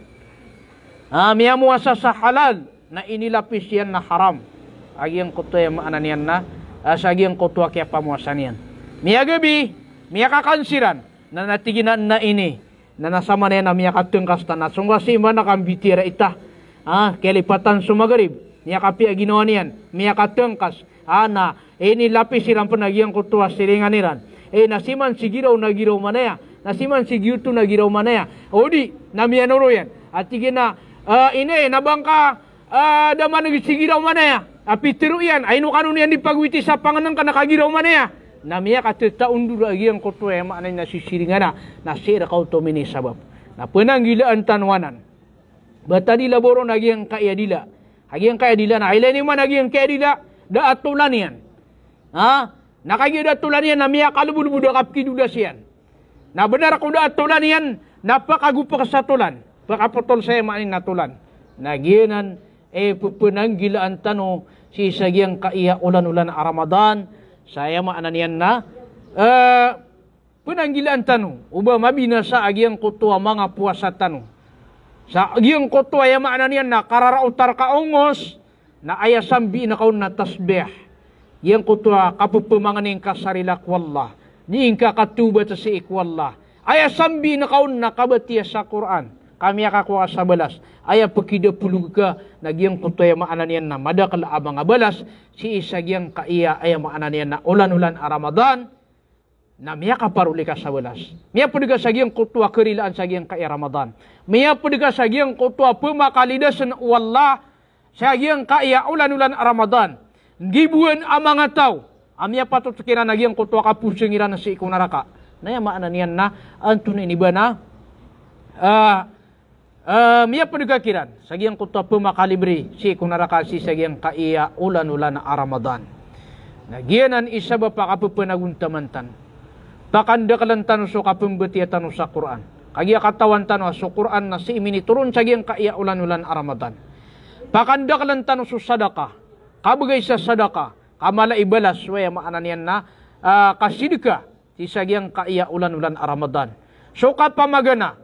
uh, ah, miya muasa sa halal na inilapis yan na haram agi ang kutu yung maanan yan na as agi ang kutu kaya pamuasan yan miya gabi miya kakansiran na natiginan na ini na nasama na yan na miya katungkas na sungkasi ah, ima na kambitira ita uh, kailipatan sumagarib miya kapi aginuan yan miya katungkas ana ini lapis silang penagihan kutuwa silinganiran iran eh nasiman sigiro na giro manaya nasiman sigiutu na giro manaya odi namianoro yan atige na uh, ah, ine na bangka uh, ah, mana ng sigiro manaya api tiru yan ayno kanun yan dipagwiti sa panganan kana kagiro manaya namia ya kate ta undur lagi yang kotu ema na nasisiringa na nasir kau to mini sabab na penang gila antanwanan batadi laboro na agi ang kaya dila agi yang kaya dila na ilani man agi ang kaya dila da atulan ha nak lagi dah tulan yan, nak miak kalau bulu budak kapki duda sian. Nak benar aku dah tulan yan, nak pak aku perasa tulan. Berapa tol saya maknanya nak tulan. Nak gianan, eh pepenang gila antano, si sagi yang kaya ulan-ulan Ramadan, saya maknanya yan na, eh, penang gila antano, uba mabina sa agi yang kutuwa mga puasa tanu. Sa agi yang kutuwa yang maknanya yan na, karara utar ka ongos, na sambi nak kaun natasbeh yang kutua kapu pemangan yang kasarila kuallah. Ni ingka katuba tasi kuallah. Ayah sambi na kaun na kabatia sa Quran. Kami akan kuasa balas. Ayah pekida puluh ke nagi yang kutua yang maanan yang na madakal abang abalas. Si isa yang kaya ayah maanan yang na ulan-ulan a ah Ramadan. Na miya ka parulika sabalas. Miya po diga sagiang kutua kerilaan sagiang kaya Ramadan. Miya po diga sagiang kutua pumakalidasan wallah sagiang kaya ulan-ulan ah Ramadan gibuan amang ataw. Amia patut kira nagi yang kutuwa ka po nasi ngira na ah, ah, si ikaw naraka. Naya maanan niyan na, ang tunay ni ba na? Uh, uh, Mia po nagkakiran, sagi ang kutuwa po makalibri si ikaw naraka si sagi ang kaiya ulan-ulan na aramadan. Nagiyan ang isa ba pa ka po panaguntamantan? Pakanda kalantan so ka pumbatiyatan sa Quran. Kagiya katawan tano sa Quran na si iminiturun sagi ang kaiya ulan-ulan aramadan. Pakanda kalantan so sadaka. kabagay sa sadaka kamala ibalas way maanan yan na uh, kasidika tisagyang kaiya ulan-ulan aramadan so kapamagana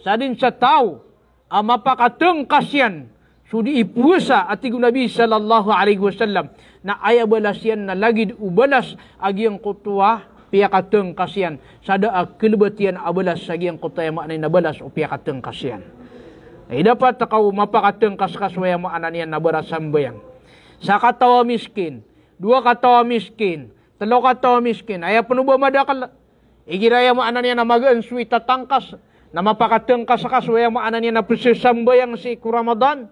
sa din sa tao ang mapakateng kasyan sudi ipusa ati nabi sallallahu alaihi wasallam na ayabalas yan na lagid ubalas agiyang kutwa piyakateng kasian sada kilbatian abalas sagiang kutaya maanay nabalas o piyakateng kasian ay dapat takaw mapakateng kaskas waya maananian nabarasam bayang Sakata wa miskin. Dua kata wa miskin. Telo kata wa miskin. Ayah penubuh madakal. Igi raya mu anaknya nama gen sui tatangkas. Nama pakateng kasakas. Waya mu anaknya nama pesisamba yang si ku Ramadan.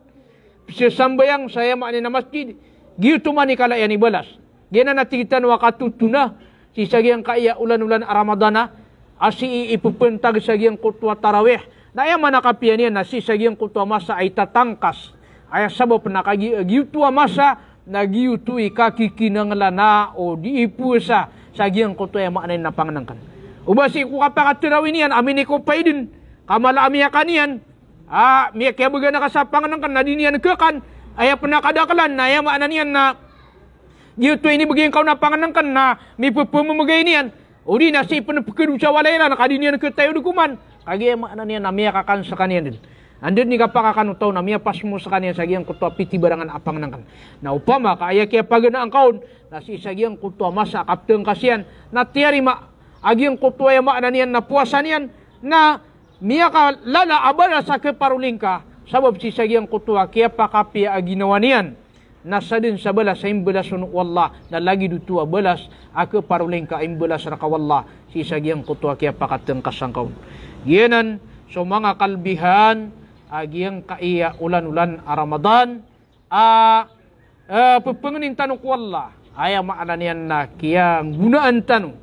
Pesisamba yang saya mu anaknya masjid. Giu tu mani kala yang ibalas. Gena nati kita nwa katutuna. Si sagi yang kaya ulan-ulan Ramadana. Asi ipupentag sagi yang kutuwa tarawih. Na yang mana kapianian na si sagi yang kutuwa masa ay tatangkas. Tatangkas. Aya sabo na kagi eh, giu tua masa na giu tui kaki kinangla na o oh, di ipu sa sa giang ko tuya maknay na pangnangkan. Uba si ku kapakatirawi niyan, amin ko paidin, kamala lah amiyakan niyan, ah, ha, miya kaya baga nakasapang nangkan, na diniyan kekan, aya penakadakalan na aya maknay niyan na giu tuya ini bagi kau na pangnangkan na mi pupumumagay niyan. Uri na ke penepukidu sa walayan, nakadiniyan ketayu dukuman, kagi aya maknay niyan na miyakakan sa kanyan Andun ni kapag akan utaw na miyapas mo sa kanya sa giyang kutuwa piti barangan apang nang kan. Na upama kaya kaya pagina ang kaon na si sa giyang kutuwa masa kapteng kasihan na tiyari ma agiyang kutuwa yama na niyan na puwasan niyan na miya ka lala abala sa kiparuling ka sabab si sa giyang kutuwa kaya pa kapi aginawa niyan na sa din sa balas sa imbalasun wallah na lagi dutuwa balas ako paruling ka imbalas na kawallah si sa giyang kutuwa kaya pa kapteng kasang kaon. Yanan So mga kalbihan, agiang kaiya ulan-ulan ah, Ramadan a uh, uh, ah, pepengenin tanu ku Allah aya makna nian na kia gunaan tanu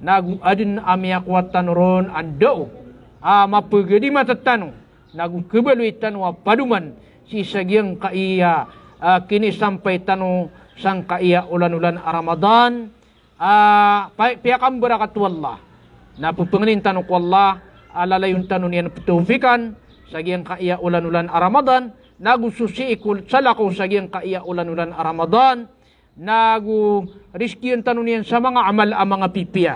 nagu adin amia kuat tanuron ado a ah, mapegedi mata tanu nagu kebeluit tanu paduman si sagiang kaiya uh, kini sampai tanu sang kaiya ulan-ulan Ramadan a uh, pai piakam berakat Allah na pepengenin tanu ku Allah alalayun tanu nian petufikan sagyang kaiya ulan-ulan a Ramadan, nagu susi ikul salako sagyang kaiya ulan-ulan a Ramadan, nagu riski yung tanong niyan sa mga amal ang mga pipiya.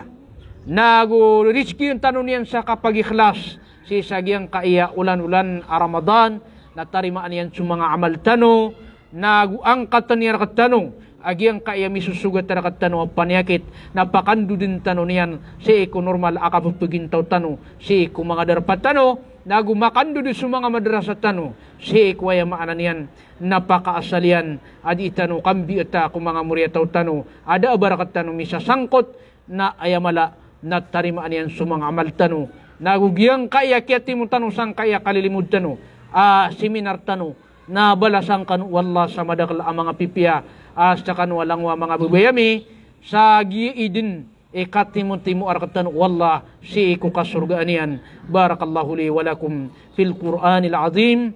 Nagu riski yung tanong niyan sa kapag-ikhlas, si sagyang kaiya ulan-ulan a Ramadan, natarimaan niyan sa mga amal tano, nagu ang katanyar katanong, agiyang kaya misusugat na katano panyakit napakandu din tano niyan si ko normal akapapagintaw tano si ko mga darapat tano nagumakandu din sa mga madrasa tano si ko ay maanan niyan napakaasalian adi itano kambi ita ko mga muriyataw tano ada abarakat tano misasangkot na ayamala natarimaan niyan sa mga amal tano nagugiyang kaya kaya timo tano sang kaya kalilimud tano uh, seminar tano na balasang kanu wallah sa madakla ang mga pipiya ashtakan walang wa mga bubayami sagi idin ikatimun timu arkatan wallah si iku kasurgaan yan barakallahu li walakum fil quranil azim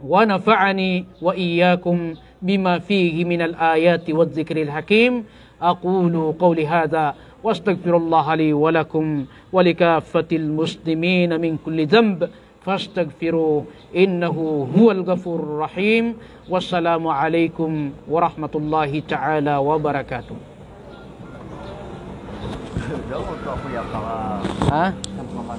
wa nafa'ani wa iyyakum bima fihi minal ayati zikri al hakim aqulu qawli hadha wa واستغفر الله لي ولكم ولكافة muslimin min kulli ذنب فاستغفروه إنه هو الغفور الرحيم والسلام عليكم ورحمة الله تعالى وبركاته ها؟